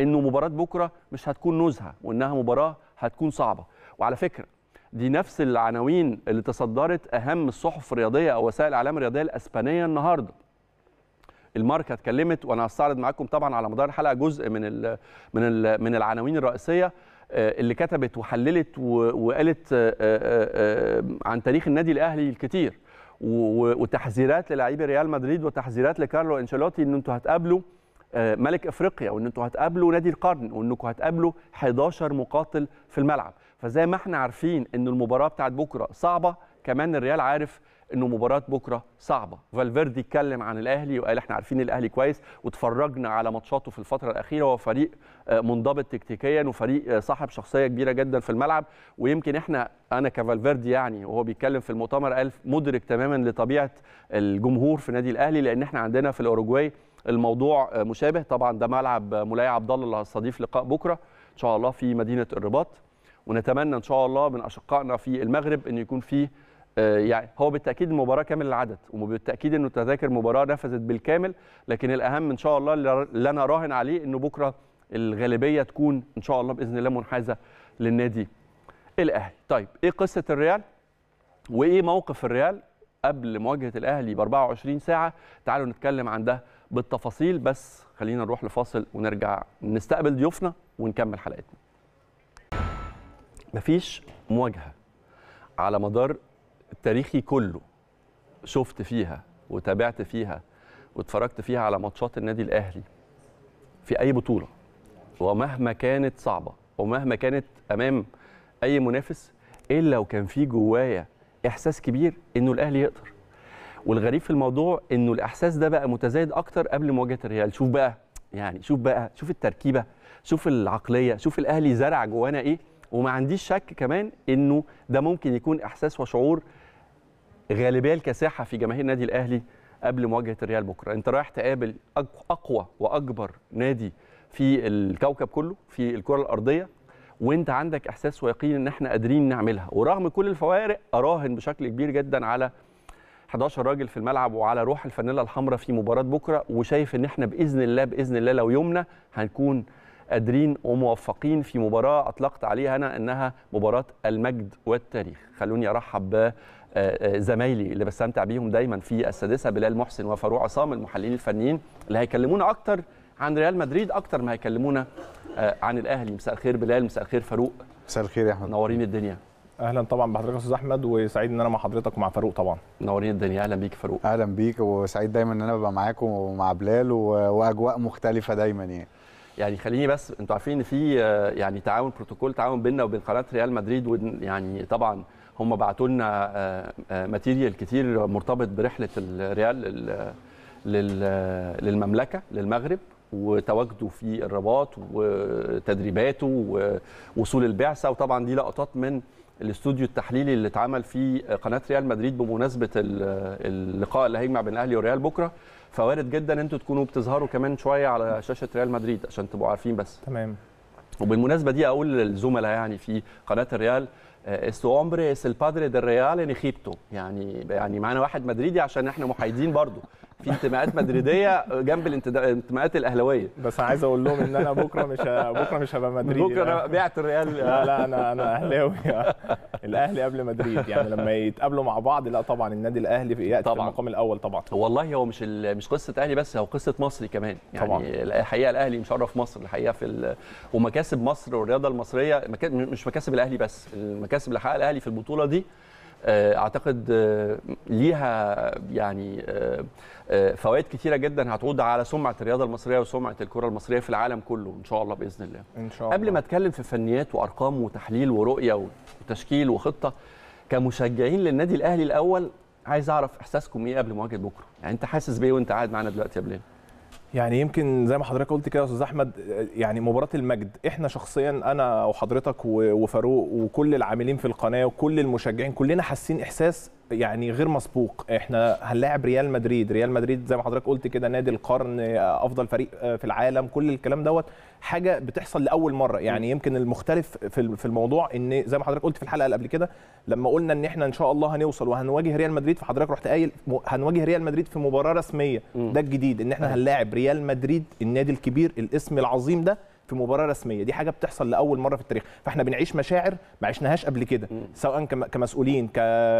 انه مباراه بكره مش هتكون نزهه وانها مباراه هتكون صعبه وعلى فكره دي نفس العناوين اللي تصدرت اهم الصحف الرياضيه او وسائل الاعلام الرياضيه الاسبانيه النهارده الماركه اتكلمت وانا هستعرض معاكم طبعا على مدار الحلقه جزء من الـ من الـ من العناوين الرئيسيه آه، اللي كتبت وحللت وقالت آه، آه، عن تاريخ النادي الاهلي الكتير وتحذيرات للاعيبه ريال مدريد وتحذيرات لكارلو انشيلوتي ان انتوا هتقابلوا ملك افريقيا وان انتوا هتقابلوا نادي القرن وانكم هتقابلوا 11 مقاتل في الملعب فزي ما احنا عارفين ان المباراه بتاعت بكره صعبه كمان الريال عارف انه مباراه بكره صعبه فالفيردي اتكلم عن الاهلي وقال احنا عارفين الاهلي كويس واتفرجنا على ماتشاته في الفتره الاخيره هو فريق آه، منضبط تكتيكيا وفريق آه، صاحب شخصيه كبيره جدا في الملعب ويمكن احنا انا كفالفيردي يعني وهو بيتكلم في المؤتمر قال مدرك تماما لطبيعه الجمهور في نادي الاهلي لان احنا عندنا في الاوروجواي الموضوع آه، مشابه طبعا ده ملعب مولاي عبد الله اللي هستضيف لقاء بكره ان شاء الله في مدينه الرباط ونتمنى ان شاء الله من اشقائنا في المغرب ان يكون فيه آه، يعني هو بالتاكيد المباراه كامل العدد وبالتاكيد انه تذاكر مباراه نفذت بالكامل لكن الاهم ان شاء الله اللي انا راهن عليه انه بكره الغالبيه تكون ان شاء الله باذن الله منحازه للنادي الاهلي طيب ايه قصه الريال وايه موقف الريال قبل مواجهه الاهلي ب 24 ساعه تعالوا نتكلم عن ده بالتفاصيل بس خلينا نروح لفاصل ونرجع نستقبل ضيوفنا ونكمل حلقتنا مفيش مواجهه على مدار تاريخي كله شفت فيها وتابعت فيها واتفرجت فيها على ماتشات النادي الاهلي في اي بطوله ومهما كانت صعبه ومهما كانت امام اي منافس الا لو كان في جوايا احساس كبير انه الاهلي يقدر والغريب في الموضوع انه الاحساس ده بقى متزايد اكتر قبل مواجهه الريال شوف بقى يعني شوف بقى شوف التركيبه شوف العقليه شوف الاهلي زرع جوانا ايه وما عنديش شك كمان انه ده ممكن يكون احساس وشعور غالبيه الكاسحه في جماهير النادي الاهلي قبل مواجهه الريال بكره انت رايح تقابل اقوى واكبر نادي في الكوكب كله في الكره الارضيه وانت عندك احساس ويقين ان احنا قادرين نعملها ورغم كل الفوارق اراهن بشكل كبير جدا على 11 راجل في الملعب وعلى روح الفانيلا الحمراء في مباراه بكره وشايف ان احنا باذن الله باذن الله لو يومنا هنكون قادرين وموفقين في مباراه اطلقت عليها انا انها مباراه المجد والتاريخ خلوني ارحب ب آه، آه، زمايلي اللي بستمتع بيهم دايما في السادسه بلال محسن وفاروق عصام المحللين الفنيين اللي هيكلمونا اكتر عن ريال مدريد اكتر ما هيكلمونا آه، عن الاهلي مساء الخير بلال مساء الخير فاروق مساء الخير يا احمد نورين الدنيا اهلا طبعا بحضرتك استاذ احمد وسعيد ان انا مع حضرتك ومع فاروق طبعا نورين الدنيا اهلا بيك فاروق اهلا بيك وسعيد دايما ان انا ببقى معاكم ومع بلال واجواء مختلفه دايما يعني يعني خليني بس انتوا عارفين ان في آه، يعني تعاون بروتوكول تعاون بيننا وبين قناه ريال مدريد ويعني طبعا هم بعتوا لنا آه، آه، ماتيريال كتير مرتبط برحله الريال للمملكه للمغرب وتواجده في الرباط وتدريباته ووصول البعثه وطبعا دي لقطات من الاستوديو التحليلي اللي اتعمل في قناه ريال مدريد بمناسبه اللقاء اللي هيجمع بين الاهلي والريال بكره فوارد جدا انتوا تكونوا بتظهروا كمان شويه على شاشه ريال مدريد عشان تبقوا عارفين بس تمام وبالمناسبه دي اقول للزملاء يعني في قناه الريال استو آه، hombre es el padre del Real يعني يعني معانا واحد مدريدي عشان احنا محايدين برضو في انتماءات مدريديه جنب الانتماءات الاهلاويه بس عايز اقول لهم ان انا بكره مش بكره مش هبقى مدريدي بكره بعت الريال لا لا انا انا اهلاوي الاهلي قبل مدريد يعني لما يتقابلوا مع بعض لا طبعا النادي الاهلي ياتي طبعا. في المقام الاول طبعا والله هو مش مش قصه اهلي بس هو قصه مصري كمان يعني طبعا. الحقيقه الاهلي مشرف مصر الحقيقه في ومكاسب مصر والرياضه المصريه مش مكاسب الاهلي بس المكاسب اللي حققها الاهلي في البطوله دي آه، اعتقد آه، ليها يعني آه، آه، فوائد كتيره جدا هتعود على سمعه الرياضه المصريه وسمعه الكره المصريه في العالم كله ان شاء الله باذن الله ان شاء الله قبل ما اتكلم في فنيات وارقام وتحليل ورؤيه وتشكيل وخطه كمشجعين للنادي الاهلي الاول عايز اعرف احساسكم ايه قبل مواجهه بكره يعني انت حاسس بايه وانت قاعد معانا دلوقتي يا يعني يمكن زي ما حضرتك قلت كده يا استاذ احمد يعني مباراه المجد احنا شخصيا انا وحضرتك وفاروق وكل العاملين في القناه وكل المشجعين كلنا حاسين احساس يعني غير مسبوق احنا هنلاعب ريال مدريد ريال مدريد زي ما حضرتك قلت كده نادي القرن آه، افضل فريق آه، في العالم كل الكلام دوت حاجه بتحصل لاول مره يعني يمكن المختلف في الموضوع ان زي ما حضرتك قلت في الحلقه اللي قبل كده لما قلنا ان احنا ان شاء الله هنوصل وهنواجه ريال مدريد فحضرتك رحت قايل هنواجه ريال مدريد في مباراه رسميه ده الجديد ان احنا هنلاعب ريال مدريد النادي الكبير الاسم العظيم ده في مباراه رسميه دي حاجه بتحصل لاول مره في التاريخ فاحنا بنعيش مشاعر ما عشناهاش قبل كده سواء كمسؤولين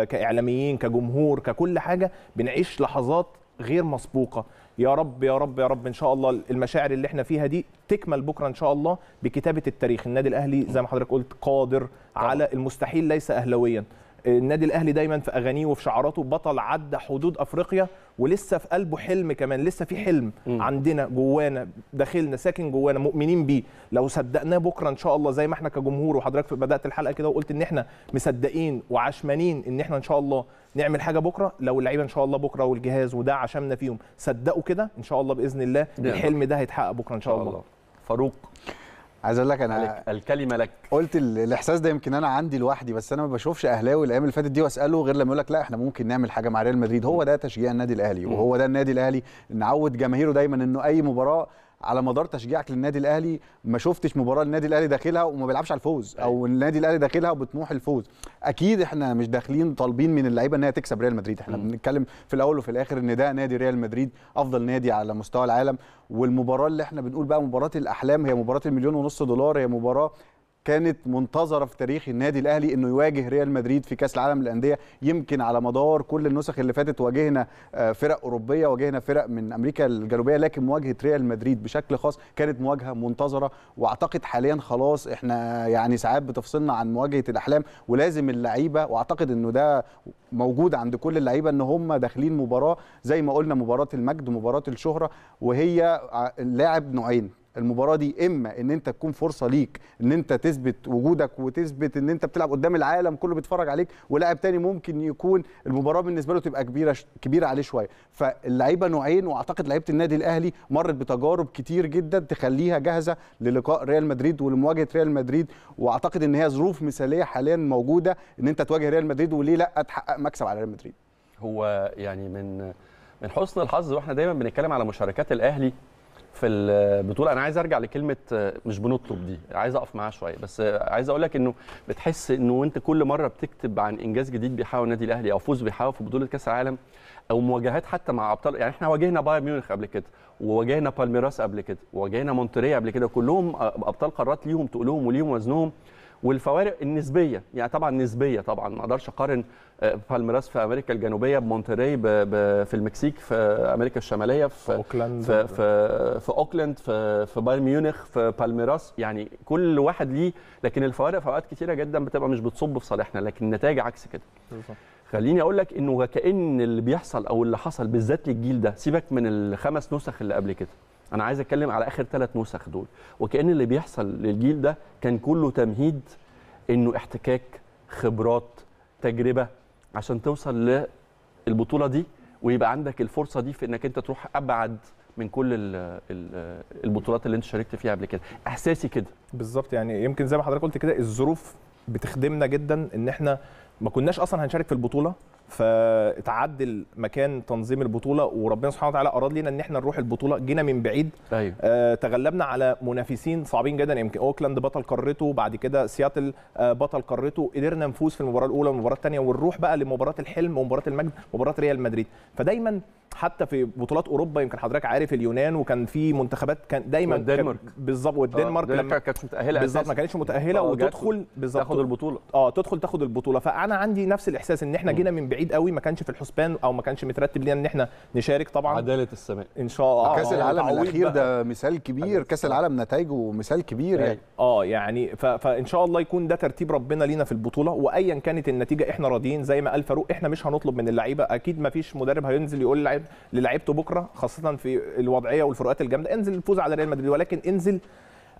كاعلاميين كجمهور ككل حاجه بنعيش لحظات غير مسبوقه يا رب يا رب يا رب ان شاء الله المشاعر اللي احنا فيها دي تكمل بكره ان شاء الله بكتابه التاريخ النادي الاهلي زي ما حضرتك قلت قادر على المستحيل ليس اهلويا النادي الاهلي دايما في اغانيه وفي شعاراته بطل عدى حدود افريقيا ولسه في قلبه حلم كمان لسه في حلم م. عندنا جوانا داخلنا ساكن جوانا مؤمنين بيه لو صدقناه بكره ان شاء الله زي ما احنا كجمهور وحضرتك بدات الحلقه كده وقلت ان احنا مصدقين وعشمانين ان احنا ان شاء الله نعمل حاجه بكره لو اللعيبه ان شاء الله بكره والجهاز وده عشمنا فيهم صدقوا كده ان شاء الله باذن الله الحلم ده هيتحقق بكره ان شاء الله, الله. فاروق عايز اقول لك انا لك. الكلمه لك قلت الاحساس ده يمكن انا عندي لوحدي بس انا ما بشوفش اهلاوي الايام اللي فاتت دي واساله غير لما يقول لك لا احنا ممكن نعمل حاجه مع ريال مدريد هو ده تشجيع النادي الاهلي وهو ده النادي الاهلي نعود جماهيره دايما انه اي مباراه على مدار تشجيعك للنادي الاهلي ما شفتش مباراه النادي الاهلي داخلها وما بيلعبش على الفوز أيوة. او النادي الاهلي داخلها بطموح الفوز اكيد احنا مش داخلين طالبين من اللعيبه ان هي تكسب ريال مدريد احنا بنتكلم في الاول وفي الاخر ان ده نادي ريال مدريد افضل نادي على مستوى العالم والمباراه اللي احنا بنقول بقى مباراه الاحلام هي مباراه المليون ونص دولار هي مباراه كانت منتظره في تاريخ النادي الاهلي انه يواجه ريال مدريد في كاس العالم للانديه يمكن على مدار كل النسخ اللي فاتت واجهنا آه، فرق اوروبيه واجهنا فرق من امريكا الجنوبيه لكن مواجهه ريال مدريد بشكل خاص كانت مواجهه منتظره واعتقد حاليا خلاص احنا يعني ساعات بتفصلنا عن مواجهه الاحلام ولازم اللعيبه واعتقد انه ده موجود عند كل اللعيبه ان هم داخلين مباراه زي ما قلنا مباراه المجد مباراه الشهره وهي اللاعب نوعين المباراه دي اما ان انت تكون فرصه ليك ان انت تثبت وجودك وتثبت ان انت بتلعب قدام العالم كله بيتفرج عليك ولاعب تاني ممكن يكون المباراه بالنسبه له تبقى كبيره كبيره عليه شويه فاللعيبه نوعين واعتقد لعيبه النادي الاهلي مرت بتجارب كتير جدا تخليها جاهزه للقاء ريال مدريد ولمواجهه ريال مدريد واعتقد ان هي ظروف مثاليه حاليا موجوده ان انت تواجه ريال مدريد وليه لا تحقق مكسب على ريال مدريد هو يعني من من حسن الحظ واحنا دايما بنتكلم على مشاركات الاهلي في البطوله انا عايز ارجع لكلمه مش بنطلب دي عايز اقف معاها شويه بس عايز اقول لك انه بتحس انه انت كل مره بتكتب عن انجاز جديد بيحاول النادي الاهلي او فوز بيحاول في بطوله كاس العالم او مواجهات حتى مع ابطال يعني احنا واجهنا بايرن ميونخ قبل كده وواجهنا بالميراس قبل كده وواجهنا مونتريه قبل كده كلهم ابطال قارات ليهم تقولهم وليهم وزنهم والفوارق النسبيه يعني طبعا نسبيه طبعا ما اقدرش اقارن آه، بالميراس في امريكا الجنوبيه بمونتري في المكسيك في امريكا الشماليه في اوكلاند في في, في اوكلاند في, في بايرن ميونخ في بالميراس يعني كل واحد ليه لكن الفوارق في اوقات كتيره جدا بتبقى مش بتصب في صالحنا لكن النتائج عكس كده خليني اقول لك انه وكأن اللي بيحصل او اللي حصل بالذات للجيل ده سيبك من الخمس نسخ اللي قبل كده انا عايز اتكلم على اخر ثلاث نسخ دول وكان اللي بيحصل للجيل ده كان كله تمهيد انه احتكاك خبرات تجربه عشان توصل للبطوله دي ويبقى عندك الفرصه دي في انك انت تروح ابعد من كل البطولات اللي انت شاركت فيها قبل كده احساسي كده بالظبط يعني يمكن زي ما حضرتك قلت كده الظروف بتخدمنا جدا ان احنا ما كناش اصلا هنشارك في البطوله فتعدل مكان تنظيم البطوله وربنا سبحانه وتعالى اراد لنا ان احنا نروح البطوله جينا من بعيد أيوه. آه تغلبنا على منافسين صعبين جدا يمكن اوكلاند بطل قارته بعد كده سياتل آه بطل قارته قدرنا نفوز في المباراه الاولى والمباراه الثانيه ونروح بقى لمباراه الحلم ومباراه المجد ومباراه ريال مدريد فدايما حتى في بطولات اوروبا يمكن حضرتك عارف اليونان وكان في منتخبات كان دايما بالظبط والدنمارك آه، لما ما كانتش متاهله بالظبط ما كانتش متاهله آه، وتدخل بالظبط تاخد البطوله اه تدخل تاخد البطوله فانا عندي نفس الاحساس ان احنا جينا من بعيد قوي ما كانش في الحسبان او ما كانش مترتب لينا ان احنا نشارك طبعا عداله السماء ان شاء الله كاس آه، العالم الاخير ده مثال كبير أيوة. كاس العالم نتائجه مثال كبير يعني أيوة. اه يعني فان شاء الله يكون ده ترتيب ربنا لينا في البطوله وايا كانت النتيجه احنا راضيين زي ما قال فاروق احنا مش هنطلب من اللعيبه اكيد ما فيش مدرب هينزل يقول للعيبته بكره خاصه في الوضعيه والفروقات الجامده انزل الفوز على ريال مدريد ولكن انزل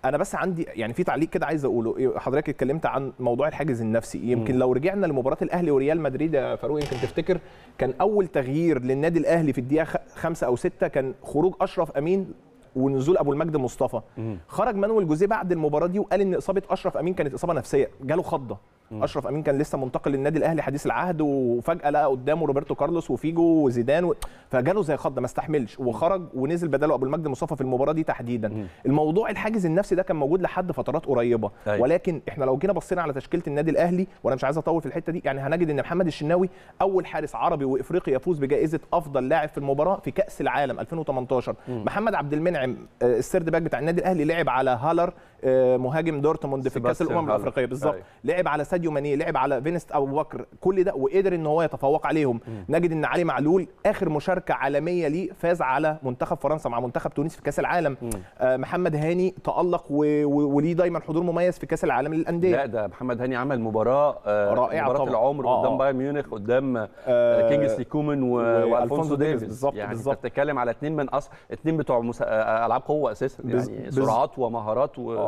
انا بس عندي يعني في تعليق كده عايز اقوله إيه، حضرتك اتكلمت عن موضوع الحاجز النفسي يمكن لو رجعنا لمباراه الاهلي وريال مدريد يا فاروق يمكن تفتكر كان اول تغيير للنادي الاهلي في الدقيقه خمسة او ستة كان خروج اشرف امين ونزول ابو المجد مصطفى خرج مانويل جوزيه بعد المباراه دي وقال ان اصابه اشرف امين كانت اصابه نفسيه جاله خضه اشرف امين كان لسه منتقل للنادي الاهلي حديث العهد وفجاه لقى قدامه روبرتو كارلوس وفيجو وزيدان و... فجاله زي خضه ما استحملش وخرج ونزل بداله ابو المجد مصطفى في المباراه دي تحديدا مم. الموضوع الحاجز النفسي ده كان موجود لحد فترات قريبه أي. أيوة. ولكن احنا لو جينا بصينا على تشكيله النادي الاهلي وانا مش عايز اطول في الحته دي يعني هنجد ان محمد الشناوي اول حارس عربي وافريقي يفوز بجائزه افضل لاعب في المباراه في كاس العالم 2018 مم. محمد عبد المنعم آه، السرد باك بتاع النادي الاهلي لعب على هالر آه، مهاجم دورتموند في كاس الامم الافريقيه بالظبط أيوه. لعب على ساديو ماني لعب على فينست ابو بكر كل ده وقدر ان هو يتفوق عليهم نجد ان علي معلول اخر مشاركه عالميه ليه فاز على منتخب فرنسا مع منتخب تونس في كاس العالم آه محمد هاني تالق وليه دايما حضور مميز في كاس العالم للانديه لا ده محمد هاني عمل مباراه آه رائعه مباراه طبعا. العمر آه قدام آه. بايرن ميونخ قدام آه, آه، كينجسلي كومن والفونسو ديفيز بالظبط يعني بالظبط بتتكلم على اثنين من اصل اثنين بتوع مسا... العاب قوه اساسا يعني سرعات ومهارات و...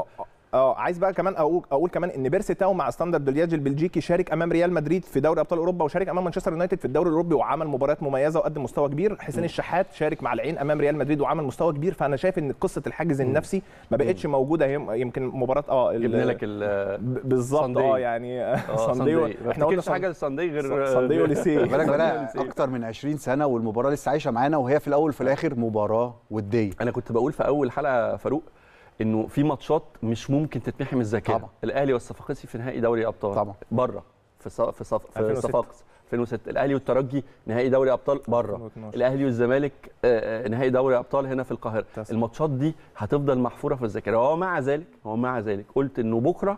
اه عايز بقى كمان اقول اقول كمان ان بيرسي تاو مع ستاندرد ليج البلجيكي شارك امام ريال مدريد في دوري ابطال اوروبا وشارك امام مانشستر يونايتد في الدوري الاوروبي وعمل مباريات مميزه وقدم مستوى كبير حسين الشحات شارك مع العين امام ريال مدريد وعمل مستوى كبير فانا شايف ان قصه الحاجز النفسي ما بقتش موجوده هي يمكن مباراه اه جبنا لك بالظبط اه يعني ساندي آه، احنا قلنا حاجه لساندي غير ساندي ليسي بالك بقى اكتر من 20 سنه والمباراه لسه عايشه معانا وهي في الاول وفي الاخر مباراه وديه انا كنت بقول في اول حلقه فاروق انه في ماتشات مش ممكن تتمحي من الذاكره الاهلي والصفاقسي في نهائي دوري ابطال طبعا بره في صف... في صف... في الصفاقسي 2006 الاهلي والترجي نهائي دوري ابطال بره الاهلي والزمالك آه، آه، نهائي دوري ابطال هنا في القاهره الماتشات دي هتفضل محفوره في الذاكره ومع ذلك هو مع ذلك قلت انه بكره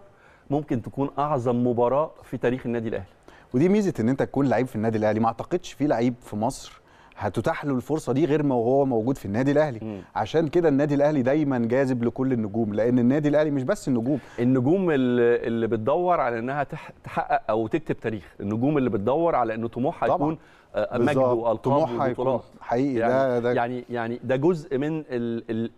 ممكن تكون اعظم مباراه في تاريخ النادي الاهلي ودي ميزه ان انت تكون لعيب في النادي الاهلي ما اعتقدش في لعيب في مصر هتتاح له الفرصه دي غير ما هو موجود في النادي الاهلي م. عشان كده النادي الاهلي دايما جاذب لكل النجوم لان النادي الاهلي مش بس النجوم النجوم اللي بتدور على انها تحقق او تكتب تاريخ النجوم اللي بتدور على ان آه، طموحها يكون مجد والقاب وبطولات حقيقي يعني ده, ده يعني،, يعني يعني ده جزء من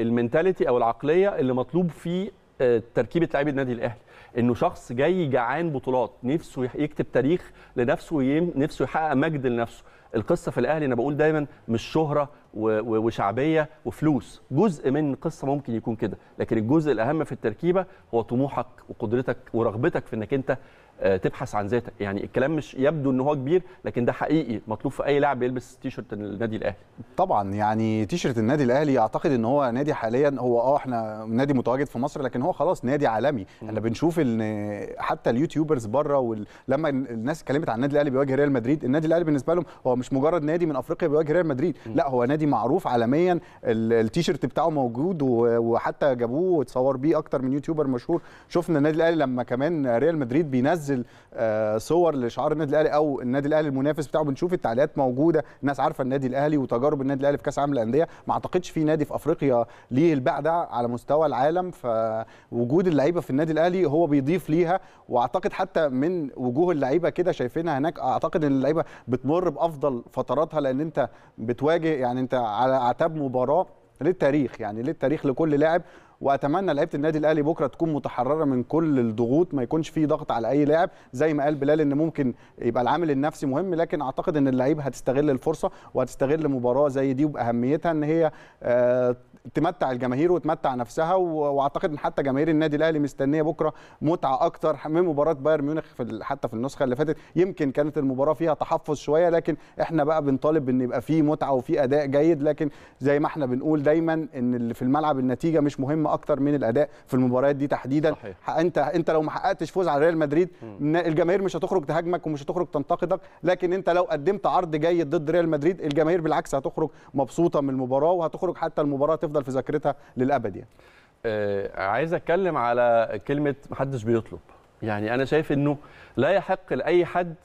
المينتاليتي او العقليه اللي مطلوب في آه، تركيبه لعيبه النادي الاهلي انه شخص جاي جعان بطولات نفسه يكتب تاريخ لنفسه نفسه يحقق مجد لنفسه القصه في الاهلي انا بقول دايما مش شهره وشعبيه وفلوس جزء من قصه ممكن يكون كده لكن الجزء الاهم في التركيبه هو طموحك وقدرتك ورغبتك في انك انت آه، تبحث عن ذاتك يعني الكلام مش يبدو ان هو كبير لكن ده حقيقي مطلوب في اي لاعب يلبس تيشرت النادي الاهلي طبعا يعني تيشرت النادي الاهلي اعتقد ان هو نادي حاليا هو اه احنا نادي متواجد في مصر لكن هو خلاص نادي عالمي م. احنا بنشوف ان حتى اليوتيوبرز بره ولما لما الناس اتكلمت عن النادي الاهلي بيواجه ريال مدريد النادي الاهلي بالنسبه لهم هو مش مجرد نادي من افريقيا بيواجه ريال مدريد م. لا هو نادي معروف عالميا التيشرت بتاعه موجود وحتى جابوه واتصور بيه اكتر من يوتيوبر مشهور شفنا النادي الاهلي لما كمان ريال مدريد بينزل بينزل آه، صور لشعار النادي الاهلي او النادي الاهلي المنافس بتاعه بنشوف التعليقات موجوده الناس عارفه النادي الاهلي وتجارب النادي الاهلي في كاس عالم الانديه ما اعتقدش في نادي في افريقيا ليه الباع ده على مستوى العالم فوجود اللعيبه في النادي الاهلي هو بيضيف ليها واعتقد حتى من وجوه اللعيبه كده شايفينها هناك اعتقد ان اللعيبه بتمر بافضل فتراتها لان انت بتواجه يعني انت على اعتاب مباراه للتاريخ يعني للتاريخ لكل لاعب واتمنى لعيبه النادي الاهلي بكره تكون متحرره من كل الضغوط ما يكونش في ضغط على اي لاعب زي ما قال بلال ان ممكن يبقى العامل النفسي مهم لكن اعتقد ان اللعيب هتستغل الفرصه وهتستغل مباراه زي دي وباهميتها ان هي آه، تمتع الجماهير وتمتع نفسها واعتقد ان حتى جماهير النادي الاهلي مستنيه بكره متعه اكتر من مباراه بايرن ميونخ حتى في النسخه اللي فاتت يمكن كانت المباراه فيها تحفظ شويه لكن احنا بقى بنطالب ان يبقى في متعه وفي اداء جيد لكن زي ما احنا بنقول دايما ان اللي في الملعب النتيجه مش مهمه اكتر من الاداء في المباريات دي تحديدا صحيح. انت انت لو ما حققتش فوز على ريال مدريد الجماهير مش هتخرج تهاجمك ومش هتخرج تنتقدك لكن انت لو قدمت عرض جيد ضد ريال مدريد الجماهير بالعكس هتخرج مبسوطه من المباراه وهتخرج حتى المباراه تفضل في ذاكرتها للابد يعني آه عايز اتكلم على كلمه محدش بيطلب يعني انا شايف انه لا يحق لاي حد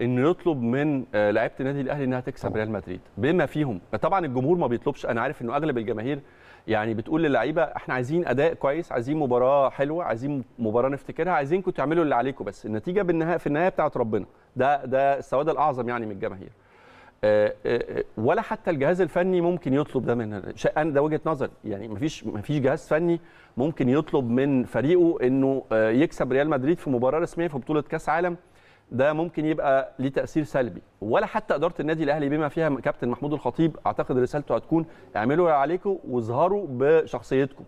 انه يطلب من آه، لعيبه النادي الاهلي انها تكسب ريال مدريد بما فيهم طبعا الجمهور ما بيطلبش انا عارف انه اغلب الجماهير يعني بتقول للعيبه احنا عايزين اداء كويس عايزين مباراه حلوه عايزين مباراه نفتكرها عايزينكم تعملوا اللي عليكم بس النتيجه بالنهايه في النهايه بتاعت ربنا ده ده السواد الاعظم يعني من الجماهير آه، آه، آه، ولا حتى الجهاز الفني ممكن يطلب ده من انا ده وجهه نظري يعني مفيش مفيش جهاز فني ممكن يطلب من فريقه انه يكسب ريال مدريد في مباراه رسميه في بطوله كاس عالم ده ممكن يبقى ليه تاثير سلبي ولا حتى اداره النادي الاهلي بما فيها كابتن محمود الخطيب اعتقد رسالته هتكون اعملوا اللي عليكم واظهروا بشخصيتكم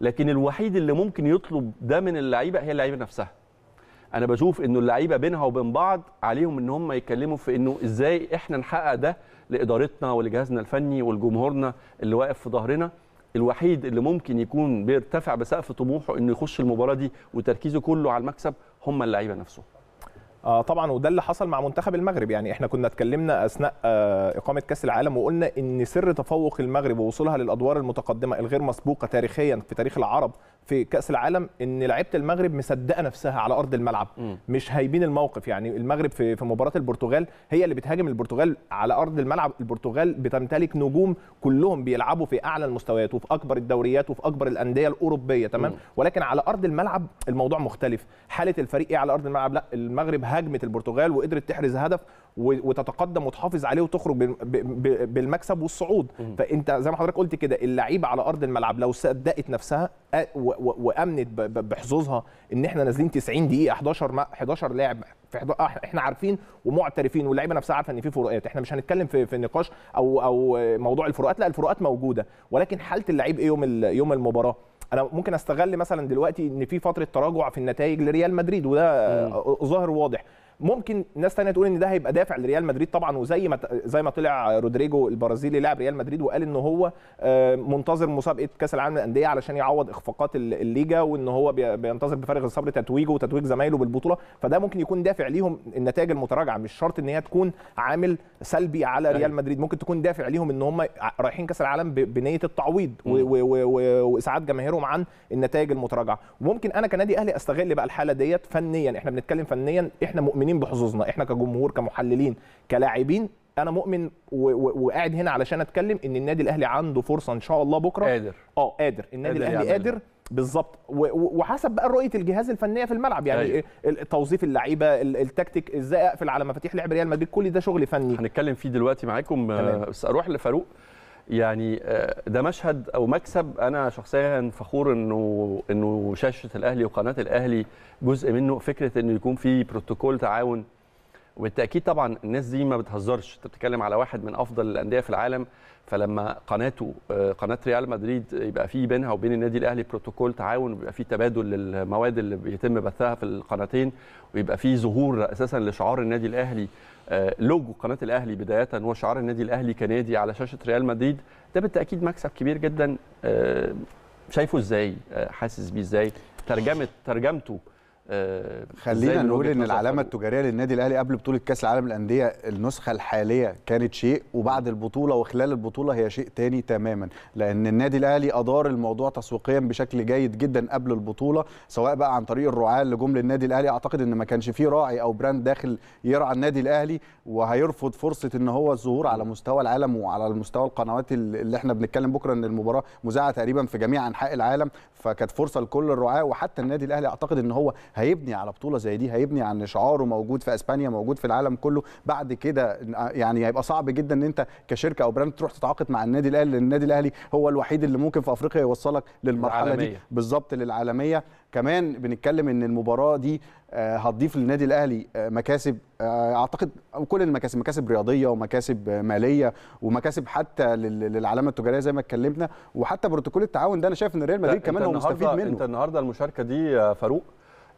لكن الوحيد اللي ممكن يطلب ده من اللعيبه هي اللعيبه نفسها انا بشوف انه اللعيبه بينها وبين بعض عليهم ان هم يتكلموا في انه ازاي احنا نحقق ده لادارتنا ولجهازنا الفني ولجمهورنا اللي واقف في ظهرنا الوحيد اللي ممكن يكون بيرتفع بسقف طموحه انه يخش المباراه دي وتركيزه كله على المكسب هم اللعيبه نفسهم آه طبعا وده اللي حصل مع منتخب المغرب يعني احنا كنا اتكلمنا اثناء آه اقامه كاس العالم وقلنا ان سر تفوق المغرب ووصولها للادوار المتقدمه الغير مسبوقه تاريخيا في تاريخ العرب في كاس العالم ان لعيبه المغرب مصدقه نفسها على ارض الملعب م. مش هايبين الموقف يعني المغرب في في مباراه البرتغال هي اللي بتهاجم البرتغال على ارض الملعب البرتغال بتمتلك نجوم كلهم بيلعبوا في اعلى المستويات وفي اكبر الدوريات وفي اكبر الانديه الاوروبيه تمام م. ولكن على ارض الملعب الموضوع مختلف حاله الفريق ايه على ارض الملعب لا المغرب هاجمت البرتغال وقدرت تحرز هدف وتتقدم وتحافظ عليه وتخرج بالمكسب والصعود فانت زي ما حضرتك قلت كده اللعيبه على ارض الملعب لو صدقت نفسها وامنت بحظوظها ان احنا نازلين 90 دقيقه 11 11 لاعب في آه، احنا عارفين ومعترفين واللعيبه نفسها عارفه ان في فروقات احنا مش هنتكلم في في نقاش او او موضوع الفروقات لا الفروقات موجوده ولكن حاله اللعيب ايه يوم يوم المباراه انا ممكن استغل مثلا دلوقتي ان في فتره تراجع في النتائج لريال مدريد وده ظاهر واضح ممكن ناس ثانيه تقول ان ده هيبقى دافع لريال مدريد طبعا وزي ما زي ما طلع رودريجو البرازيلي لاعب ريال مدريد وقال ان هو آه، منتظر مسابقه كاس العالم للانديه علشان يعوض اخفاقات الليجا وان هو بينتظر بفارغ الصبر تتويجه وتتويج زمايله بالبطوله فده ممكن يكون دافع ليهم النتائج المتراجعه مش شرط ان هي تكون عامل سلبي على أيوة. ريال مدريد ممكن تكون دافع ليهم ان هم رايحين كاس العالم بنيه التعويض واسعاد جماهيرهم عن النتائج المتراجعه وممكن انا كنادي اهلي استغل بقى الحاله ديت فنيا احنا بنتكلم فنيا احنا مؤمنين مؤمنين بحظوظنا احنا كجمهور كمحللين كلاعبين انا مؤمن وقاعد هنا علشان اتكلم ان النادي الاهلي عنده فرصه ان شاء الله بكره قادر اه قادر النادي قادر الاهلي قادر بالظبط وحسب بقى رؤيه الجهاز الفنيه في الملعب يعني أيوة. توظيف اللعيبه التكتيك ازاي اقفل على مفاتيح لعب ريال مدريد كل ده شغل فني هنتكلم فيه دلوقتي معاكم بس اروح لفاروق يعني آه، ده مشهد او مكسب انا شخصيا فخور انه انه شاشه الاهلي وقناه الاهلي جزء منه فكره انه يكون في بروتوكول تعاون وبالتاكيد طبعا الناس دي ما بتهزرش انت بتتكلم على واحد من افضل الانديه في العالم فلما قناته آه، قناه ريال مدريد يبقى في بينها وبين النادي الاهلي بروتوكول تعاون ويبقى في تبادل للمواد اللي بيتم بثها في القناتين ويبقى في ظهور اساسا لشعار النادي الاهلي آه، لوجو قناه الاهلي بدايه وشعار النادي الاهلي كنادي على شاشه ريال مدريد ده بالتاكيد مكسب كبير جدا آه، شايفه ازاي آه، حاسس بيه ازاي ترجمه ترجمته آه، خلينا نقول ان العلامه التجاريه للنادي الاهلي قبل بطوله كاس العالم للانديه النسخه الحاليه كانت شيء وبعد البطوله وخلال البطوله هي شيء تاني تماما لان النادي الاهلي ادار الموضوع تسويقيا بشكل جيد جدا قبل البطوله سواء بقى عن طريق الرعاه اللي جم للنادي الاهلي اعتقد ان ما كانش في راعي او براند داخل يرعى النادي الاهلي وهيرفض فرصه ان هو الظهور على مستوى العالم وعلى مستوى القنوات اللي احنا بنتكلم بكره ان المباراه مذاعه تقريبا في جميع انحاء العالم فكانت فرصه لكل الرعاه وحتى النادي الاهلي اعتقد ان هو هيبني على بطوله زي دي هيبني عن شعاره موجود في اسبانيا موجود في العالم كله بعد كده يعني هيبقى صعب جدا ان انت كشركه او براند تروح تتعاقد مع النادي الاهلي لان النادي الاهلي هو الوحيد اللي ممكن في افريقيا يوصلك للمرحله العالمية. دي بالظبط للعالميه كمان بنتكلم ان المباراه دي آه، هتضيف للنادي الاهلي آه، مكاسب آه، اعتقد كل المكاسب مكاسب رياضيه ومكاسب ماليه ومكاسب حتى للعلامه التجاريه زي ما اتكلمنا وحتى بروتوكول التعاون ده انا شايف ان ريال مدريد كمان هو مستفيد منه انت النهارده المشاركه دي فاروق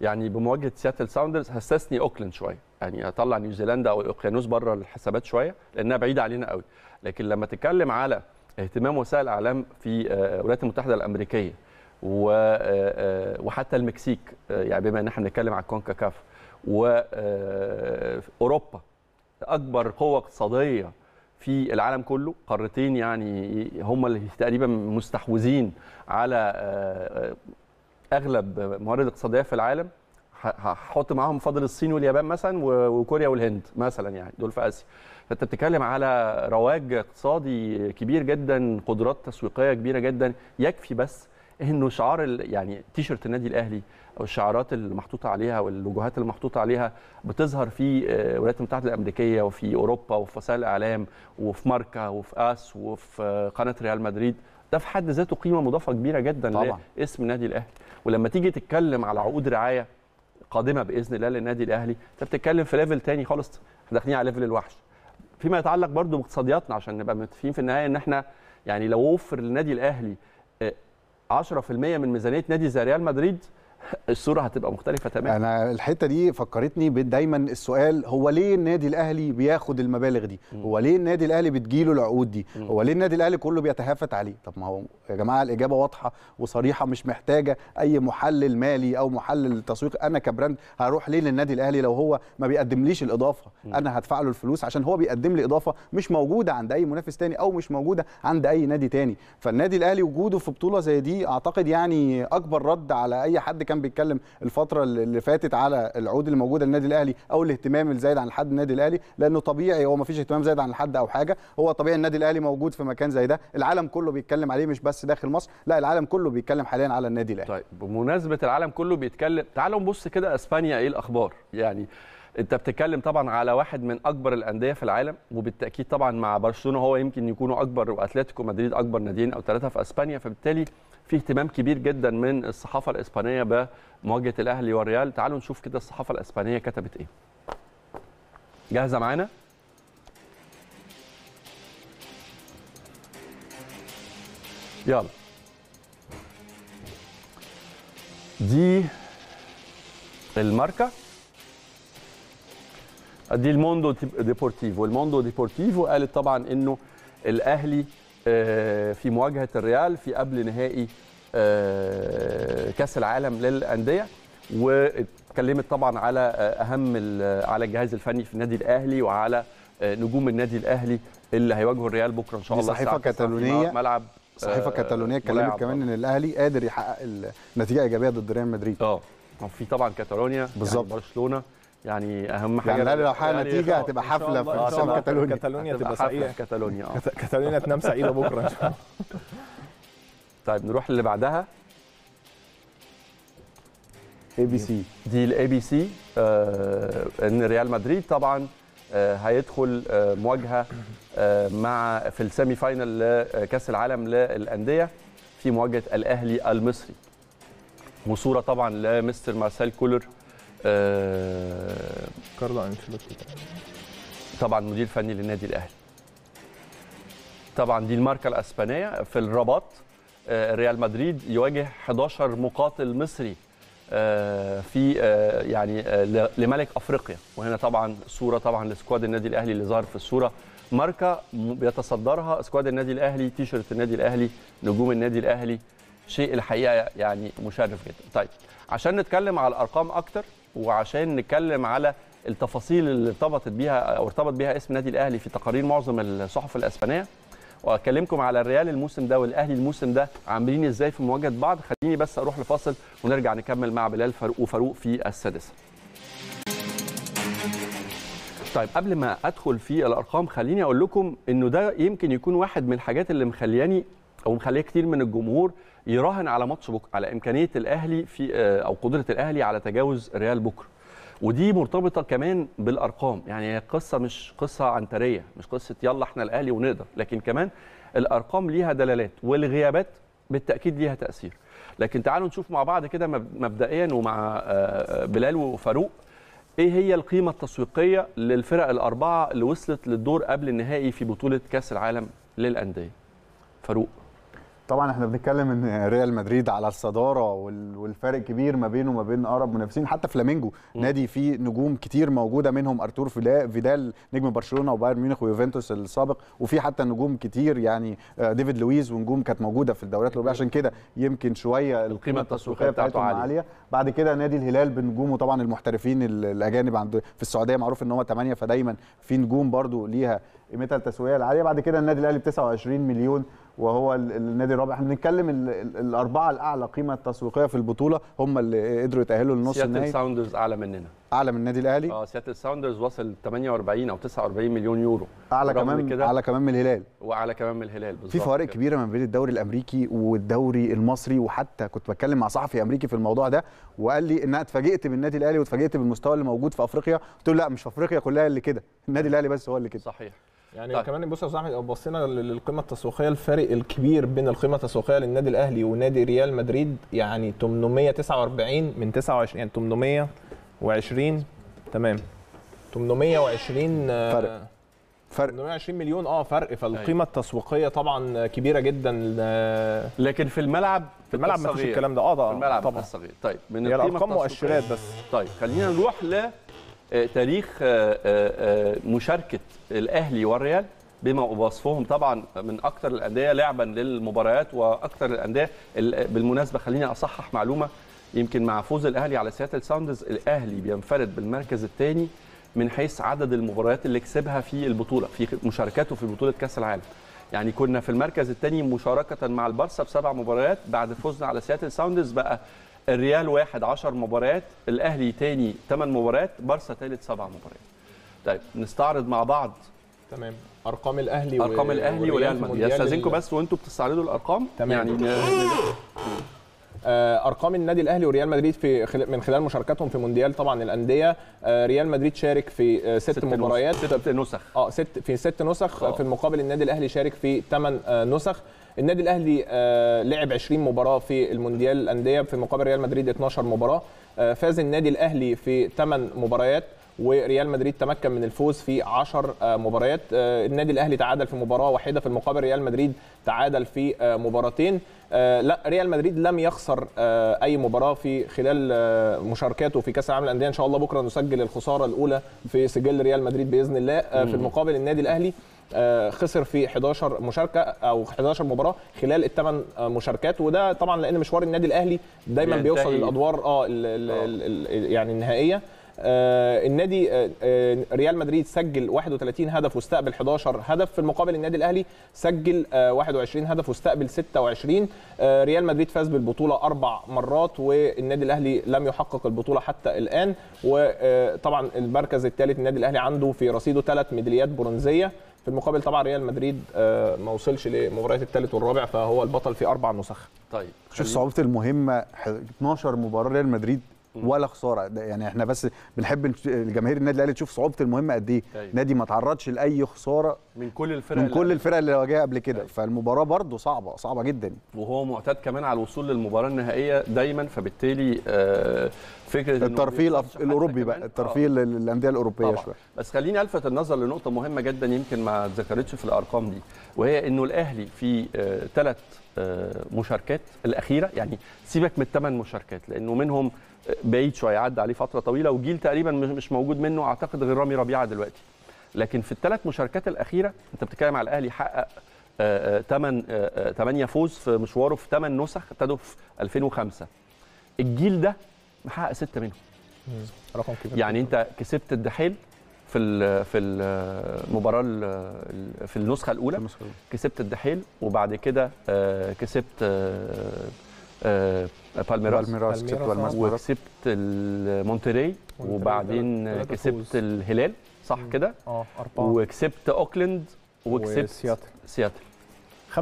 يعني بمواجهه سياتل ساوندرز هستثني اوكلاند شويه يعني اطلع نيوزيلندا او الاوقيانوس بره الحسابات شويه لانها بعيده علينا قوي لكن لما تتكلم على اهتمام وسائل الاعلام في آه، الولايات المتحده الامريكيه آه، آه، وحتى المكسيك يعني بما ان احنا بنتكلم على كونكاكاف واوروبا اكبر قوه اقتصاديه في العالم كله قارتين يعني هم اللي تقريبا مستحوذين على اغلب موارد الاقتصاديه في العالم هحط معاهم فاضل الصين واليابان مثلا وكوريا والهند مثلا يعني دول في اسيا فانت بتتكلم على رواج اقتصادي كبير جدا قدرات تسويقيه كبيره جدا يكفي بس انه شعار يعني تيشرت النادي الاهلي او الشعارات اللي محطوطه عليها واللوجوهات اللي محطوطه عليها بتظهر في آه، الولايات المتحده الامريكيه وفي اوروبا وفي وسائل الاعلام وفي ماركا وفي اس وفي آه، قناه ريال مدريد ده في حد ذاته قيمه مضافه كبيره جدا طبعا. لاسم نادي الاهلي ولما تيجي تتكلم على عقود رعايه قادمه باذن الله للنادي الاهلي انت بتتكلم في ليفل تاني خالص احنا داخلين على ليفل الوحش فيما يتعلق برضو باقتصادياتنا عشان نبقى متفقين في النهايه ان احنا يعني لو وفر للنادي الاهلي 10% آه، من ميزانيه نادي زي ريال مدريد الصوره هتبقى مختلفه تماما انا الحته دي فكرتني دايما السؤال هو ليه النادي الاهلي بياخد المبالغ دي م. هو ليه النادي الاهلي بتجيله العقود دي م. هو ليه النادي الاهلي كله بيتهافت عليه طب ما هو يا جماعه الاجابه واضحه وصريحه مش محتاجه اي محلل مالي او محلل تسويق انا كبراند هروح ليه للنادي الاهلي لو هو ما بيقدمليش الاضافه م. انا هدفع له الفلوس عشان هو بيقدم لي اضافه مش موجوده عند اي منافس تاني او مش موجوده عند اي نادي تاني فالنادي الاهلي وجوده في بطوله زي دي اعتقد يعني اكبر رد على اي حد كان كان بيتكلم الفتره اللي فاتت على العقود اللي موجوده للنادي الاهلي او الاهتمام الزايد عن الحد النادي الاهلي لانه طبيعي هو ما فيش اهتمام زايد عن الحد او حاجه هو طبيعي النادي الاهلي موجود في مكان زي ده العالم كله بيتكلم عليه مش بس داخل مصر لا العالم كله بيتكلم حاليا على النادي الاهلي طيب بمناسبه العالم كله بيتكلم تعالوا نبص كده اسبانيا ايه الاخبار يعني انت بتتكلم طبعا على واحد من اكبر الانديه في العالم وبالتاكيد طبعا مع برشلونه هو يمكن يكونوا اكبر واتلتيكو مدريد اكبر ناديين او ثلاثه في اسبانيا فبالتالي في اهتمام كبير جدا من الصحافه الاسبانيه بمواجهه الاهلي والريال تعالوا نشوف كده الصحافه الاسبانيه كتبت ايه جاهزه معانا يلا دي الماركه دي الموندو ديبورتيفو الموندو ديبورتيفو قالت طبعا انه الاهلي آه، في مواجهه الريال في قبل نهائي آه، كاس العالم للانديه واتكلمت طبعا على آه، اهم على الجهاز الفني في النادي الاهلي وعلى نجوم النادي الاهلي اللي هيواجهوا الريال بكره ان شاء الله صحيفه كاتالونيه ملعب صحيفه كاتالونيه اتكلمت كمان ان الاهلي قادر يحقق النتيجه ايجابيه ضد ريال مدريد اه في طبعا كاتالونيا يعني بالظبط يعني برشلونه يعني اهم حاجه يعني لو حقق يعني نتيجه هتبقى حفله في كاتالونيا كاتالونيا تبقى سعيده كاتالونيا اه كاتالونيا تنام سعيده بكره ان شاء الله طيب نروح للي بعدها اي بي سي دي الاي بي سي ان ريال مدريد طبعا آه، هيدخل آه، مواجهه آه، مع في السيمي فاينل لكاس العالم للانديه في مواجهه الاهلي المصري وصوره طبعا لمستر مارسيل كولر آه، كارلو انشيلوتي طبعا مدير فني للنادي الاهلي طبعا دي الماركه الاسبانيه في الرباط آه، ريال مدريد يواجه 11 مقاتل مصري آه، في يعني لملك افريقيا وهنا طبعا صوره طبعا لسكواد النادي الاهلي اللي ظهر في الصوره ماركه بيتصدرها سكواد النادي الاهلي تيشرت النادي الاهلي نجوم النادي الاهلي شيء الحقيقه يعني مشرف جدا طيب عشان نتكلم على الارقام اكتر وعشان نتكلم على التفاصيل اللي ارتبطت بيها او ارتبط بيها اسم النادي الاهلي في تقارير معظم الصحف الاسبانيه واكلمكم على الريال الموسم ده والاهلي الموسم ده عاملين ازاي في مواجهه بعض خليني بس اروح لفاصل ونرجع نكمل مع بلال فاروق وفاروق في السادسه طيب قبل ما ادخل في الارقام خليني اقول لكم انه ده يمكن يكون واحد من الحاجات اللي مخلياني او مخليه كتير من الجمهور يراهن على ماتش بكره على امكانيه الاهلي في آه، او قدره الاهلي على تجاوز ريال بكره ودي مرتبطه كمان بالارقام يعني هي قصه مش قصه عنتريه مش قصه يلا احنا الاهلي ونقدر لكن كمان الارقام ليها دلالات والغيابات بالتاكيد ليها تاثير لكن تعالوا نشوف مع بعض كده مبدئيا ومع آه، آه، بلال وفاروق ايه هي القيمه التسويقيه للفرق الاربعه اللي وصلت للدور قبل النهائي في بطوله كاس العالم للانديه فاروق طبعا احنا بنتكلم ان ريال مدريد على الصداره والفرق كبير ما بينه وما بين اقرب منافسين حتى فلامينجو نادي فيه نجوم كتير موجوده منهم ارتور فيدال نجم برشلونه وبايرن ميونخ ويوفنتوس السابق وفي حتى نجوم كتير يعني آه، ديفيد لويز ونجوم كانت موجوده في الدوريات الاوروبيه عشان كده يمكن شويه القيمه التسويقيه بتاعته عالية. عاليه بعد كده نادي الهلال بنجومه طبعا المحترفين الاجانب عند في السعوديه معروف ان هو 8 فدايما في نجوم برده ليها قيمتها التسويقيه العاليه بعد كده النادي الاهلي ب 29 مليون وهو النادي الرابع احنا بنتكلم الاربعه الاعلى قيمه تسويقيه في البطوله هم اللي قدروا يتاهلوا للنص النهائي سياتل ساوندرز اعلى مننا اعلى من النادي الاهلي اه سياتل ساوندرز وصل 48 او 49 مليون يورو اعلى كمان اعلى كمان من الهلال واعلى كمان من الهلال بالظبط في فوارق كبيره ما بين الدوري الامريكي والدوري المصري وحتى كنت بتكلم مع صحفي امريكي في الموضوع ده وقال لي ان انا اتفاجئت بالنادي الاهلي واتفاجئت بالمستوى اللي موجود في افريقيا قلت له لا مش افريقيا كلها اللي كده النادي الاهلي بس هو اللي كده صحيح يعني طيب. كمان بص يا استاذ احمد لو بصينا للقيمه التسويقيه الفارق الكبير بين القيمه التسويقيه للنادي الاهلي ونادي ريال مدريد يعني 849 من 29 يعني 820 تمام 820 آه، فرق فرق 820 مليون اه فرق فالقيمه أيوة. التسويقيه طبعا كبيره جدا آه، لكن في الملعب في الملعب ما فيش الكلام ده اه ده في الملعب طبعا الصغير طيب من القيمه الارقام مؤشرات بس طيب خلينا نروح ل آه، تاريخ آه، آه، مشاركه الاهلي والريال بما وصفهم طبعا من اكثر الانديه لعبا للمباريات واكثر الانديه بالمناسبه خليني اصحح معلومه يمكن مع فوز الاهلي على سياتل ساوندرز الاهلي بينفرد بالمركز الثاني من حيث عدد المباريات اللي كسبها في البطوله في مشاركته في بطوله كاس العالم يعني كنا في المركز الثاني مشاركه مع البارسا بسبع مباريات بعد فوزنا على سياتل ساوندرز بقى الريال واحد 10 مباريات الاهلي تاني 8 مباريات بارسا تالت 7 مباريات طيب نستعرض مع بعض تمام ارقام الاهلي ارقام و... الاهلي وريال مدريد استاذنكم بس وانتم بتستعرضوا الارقام تمام يعني آه، ارقام النادي الاهلي وريال مدريد في من خلال مشاركتهم في مونديال طبعا الانديه آه، ريال مدريد شارك في آه، ست, ست مباريات ست نسخ اه ست في ست نسخ أوه. في المقابل النادي الاهلي شارك في ثمان نسخ النادي الاهلي آه، لعب 20 مباراه في المونديال الانديه في مقابل ريال مدريد 12 مباراه آه، فاز النادي الاهلي في 8 مباريات وريال مدريد تمكن من الفوز في 10 آه، مباريات النادي الاهلي تعادل في مباراه واحده في المقابل ريال مدريد تعادل في مباراتين لا ريال مدريد لم يخسر اي مباراه في خلال مشاركاته في كاس العالم للانديه ان شاء الله بكره نسجل الخساره الاولى في سجل ريال مدريد باذن الله في المقابل النادي الاهلي آه، خسر في 11 مشاركه او 11 مباراه خلال الثمان مشاركات وده طبعا لان مشوار النادي الاهلي دايما بيوصل للادوار اه, آه. يعني النهائيه آه النادي آه, آه، ريال مدريد سجل 31 هدف واستقبل 11 هدف في المقابل النادي الاهلي سجل آه 21 هدف واستقبل 26 ريال مدريد فاز بالبطوله اربع مرات والنادي الاهلي لم يحقق البطوله حتى الان وطبعا المركز الثالث النادي الاهلي عنده في رصيده ثلاث ميداليات برونزيه في المقابل طبعا ريال مدريد آه، ما وصلش لمباريات الثالث والرابع فهو البطل في اربع نسخ طيب شوف صعوبه المهمه 12 مباراه ريال مدريد ولا خساره يعني احنا بس بنحب الجماهير النادي الاهلي تشوف صعوبه المهمه قد ايه طيب. نادي ما تعرضش لاي خساره من كل الفرق من كل الفرق اللي واجهها قبل كده أي. طيب. فالمباراه برده صعبه صعبه جدا وهو معتاد كمان على الوصول للمباراه النهائيه دايما فبالتالي آه، فكره الترفيه الأف... الاوروبي بقى الترفيه آه. للانديه الاوروبيه شويه بس خليني الفت النظر لنقطه مهمه جدا يمكن ما اتذكرتش في الارقام دي وهي انه الاهلي في ثلاث آه، آه، مشاركات الاخيره يعني سيبك من الثمان مشاركات لانه منهم بعيد شويه عدى عليه فتره طويله وجيل تقريبا مش موجود منه اعتقد غير رامي ربيعه دلوقتي لكن في الثلاث مشاركات الاخيره انت بتتكلم على الاهلي حقق 8 آه، 8 آه، آه، فوز في مشواره في 8 نسخ ابتدوا في 2005 الجيل ده محقق سته منهم رقم كبير يعني انت كسبت الدحيل في في المباراه في النسخه الاولى كسبت الدحيل وبعد كده كسبت بالميراس بالميراس كسبت بالميراس اه. وكسبت المونتري وبعدين كسبت الهلال صح كده؟ اه أربعة وكسبت اوكلاند وكسبت سياتل سياتل 75%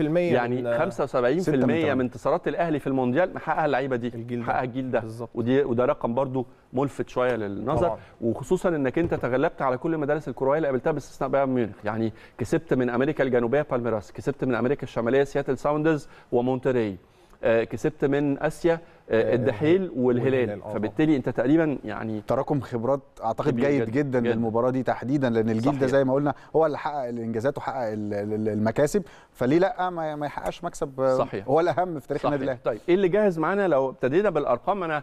يعني 75% من انتصارات الاهلي في المونديال محققها اللعيبه دي الجيل محققها الجيل ده بالظبط ودي وده رقم برضو ملفت شويه للنظر طبعا. وخصوصا انك انت تغلبت على كل المدارس الكرويه اللي قابلتها باستثناء بايرن ميونخ يعني كسبت من امريكا الجنوبيه بالميراس كسبت من امريكا الشماليه سياتل ساوندرز ومونتري آه، كسبت من اسيا آه، آه، الدحيل والهلال فبالتالي انت تقريبا يعني تراكم خبرات اعتقد جيد جدا, للمباراه دي تحديدا لان الجيل ده زي ما قلنا هو اللي حقق الانجازات وحقق المكاسب فليه لا ما يحققش مكسب صحيح. هو الاهم في تاريخ النادي الاهلي طيب ايه اللي جاهز معانا لو ابتدينا بالارقام انا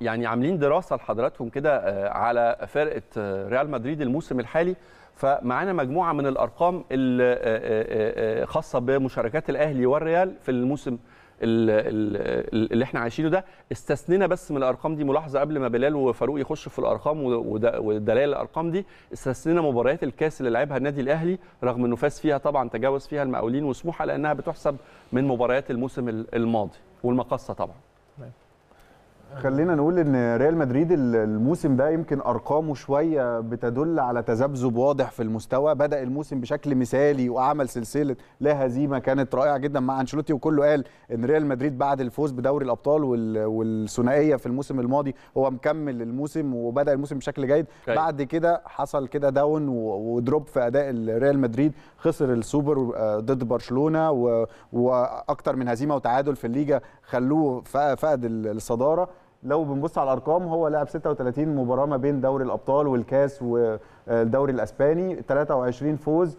يعني عاملين دراسه لحضراتكم كده على فرقه ريال مدريد الموسم الحالي فمعانا مجموعه من الارقام الخاصه بمشاركات الاهلي والريال في الموسم اللي احنا عايشينه ده استثنينا بس من الارقام دي ملاحظه قبل ما بلال وفاروق يخشوا في الارقام ودلائل الارقام دي استثنينا مباريات الكاس اللي لعبها النادي الاهلي رغم انه فاز فيها طبعا تجاوز فيها المقاولين وسموحه لانها بتحسب من مباريات الموسم الماضي والمقصه طبعا خلينا نقول ان ريال مدريد الموسم ده يمكن ارقامه شويه بتدل على تذبذب واضح في المستوى بدا الموسم بشكل مثالي وعمل سلسله لا هزيمه كانت رائعه جدا مع انشيلوتي وكله قال ان ريال مدريد بعد الفوز بدوري الابطال والثنائيه في الموسم الماضي هو مكمل الموسم وبدا الموسم بشكل جيد بعد كده حصل كده داون ودروب في اداء ريال مدريد خسر السوبر آه، ضد برشلونه واكتر من هزيمه وتعادل في الليجا خلوه فقد الصداره لو بنبص على الارقام هو لعب 36 مباراه ما بين دوري الابطال والكاس والدوري آه، الاسباني 23 فوز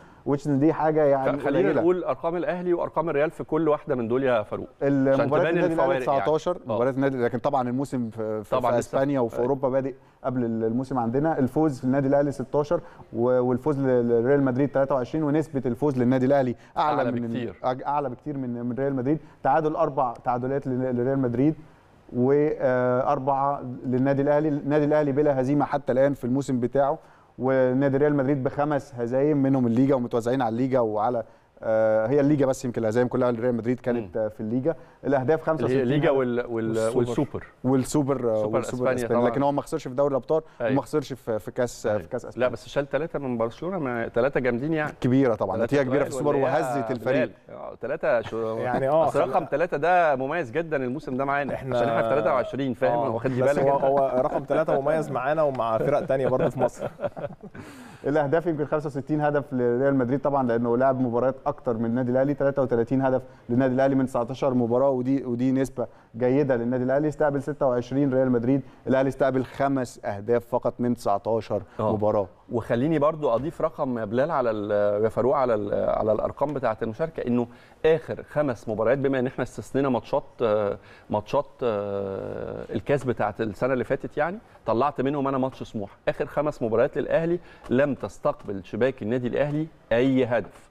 ان دي حاجه يعني خلينا نقول ارقام الاهلي وارقام الريال في كل واحده من دول يا فاروق المباراة النادي الاهلي 19 يعني. آه. مباراه النادي لكن طبعا الموسم في, طبعا في اسبانيا وفي آه. اوروبا بادئ قبل الموسم عندنا الفوز في النادي الاهلي 16 والفوز لريال مدريد 23 ونسبه الفوز للنادي الاهلي اعلى, أعلى من بكتير. اعلى بكتير من من ريال مدريد تعادل اربع تعادلات لريال مدريد واربعه للنادي الاهلي النادي الاهلي بلا هزيمه حتى الان في الموسم بتاعه ونادي ريال مدريد بخمس هزايم منهم الليجا ومتوزعين على الليجا وعلى آه، هي الليجا بس يمكن الهزايم كلها لريال مدريد كانت م. آه، في الليجا الاهداف 65 الليجا وال... وال... والسوبر والسوبر والسوبر آه، أسبانيا. لكن هو ما خسرش في دوري الابطال وما أيوه. خسرش في, في كاس أي. في أيوه. كاس اسبانيا لا بس شال ثلاثه من برشلونه ثلاثه جامدين يعني كبيره طبعا نتيجه كبيره في طيب. السوبر وهزت الفريق ثلاثه شو... يعني اه رقم ثلاثه ده مميز جدا الموسم ده معانا احنا عشان احنا في 23 فاهم واخد بالك هو رقم ثلاثه مميز معانا ومع فرق ثانيه برضه في مصر الاهداف يمكن 65 هدف لريال مدريد طبعا لانه لعب مباريات اكتر من النادي الاهلي 33 هدف للنادي الاهلي من 19 مباراه ودي ودي نسبه جيده للنادي الاهلي استقبل 26 ريال مدريد الاهلي استقبل خمس اهداف فقط من 19 أوه. مباراه وخليني برضو اضيف رقم يا بلال على يا فاروق على على الارقام بتاعه المشاركه انه اخر خمس مباريات بما ان احنا استثنينا ماتشات آه، ماتشات آه، الكاس بتاعه السنه اللي فاتت يعني طلعت منهم انا ماتش سموح اخر خمس مباريات للاهلي لم تستقبل شباك النادي الاهلي اي هدف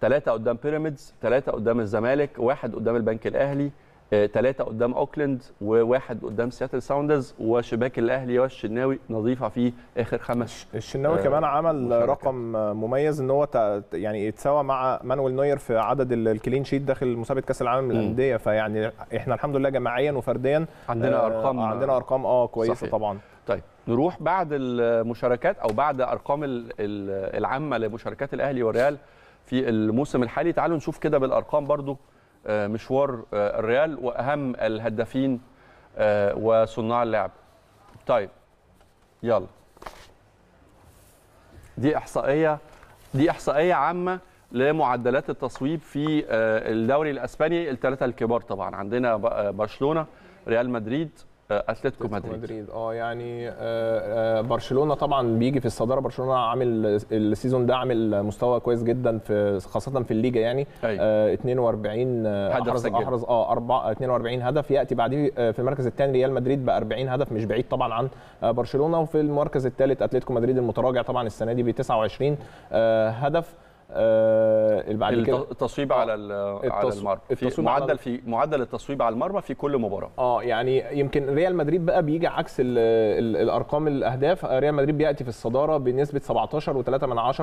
ثلاثة قدام بيراميدز، ثلاثة قدام الزمالك، واحد قدام البنك الأهلي، ثلاثه آه، قدام اوكلاند وواحد قدام سياتل ساوندرز وشباك الاهلي والشناوي نظيفه في اخر خمس الشناوي آه كمان عمل مشاركة. رقم مميز ان هو يعني يتساوى مع مانويل نوير في عدد الكلين شيت داخل مسابقه كاس العالم للانديه فيعني احنا الحمد لله جماعيا وفرديا عندنا آه ارقام عندنا ارقام اه كويسه صحيح. طبعا طيب نروح بعد المشاركات او بعد ارقام العامه لمشاركات الاهلي والريال في الموسم الحالي تعالوا نشوف كده بالارقام برضو آه، مشوار آه، الريال واهم الهدافين آه، وصناع اللعب طيب يلا دي احصائيه دي احصائيه عامه لمعدلات التصويب في الدوري الاسباني الثلاثه الكبار طبعا عندنا برشلونه ريال مدريد آه، اتلتيكو مدريد مدريد اه يعني آه،, آه برشلونه طبعا بيجي في الصداره برشلونه عامل السيزون ده عامل مستوى كويس جدا في خاصه في الليجا يعني أيوة. آه 42 آه، احرز سجل. احرز اه 4 42 هدف ياتي بعديه في المركز الثاني ريال مدريد ب 40 هدف مش بعيد طبعا عن برشلونه وفي المركز الثالث اتلتيكو مدريد المتراجع طبعا السنه دي ب 29 آه هدف آه بعد كده التصويب على آه، على المرمى في معدل في معدل التصويب على المرمى في كل مباراه اه يعني يمكن ريال مدريد بقى بيجي عكس الارقام الاهداف آه، ريال مدريد بياتي في الصداره بنسبه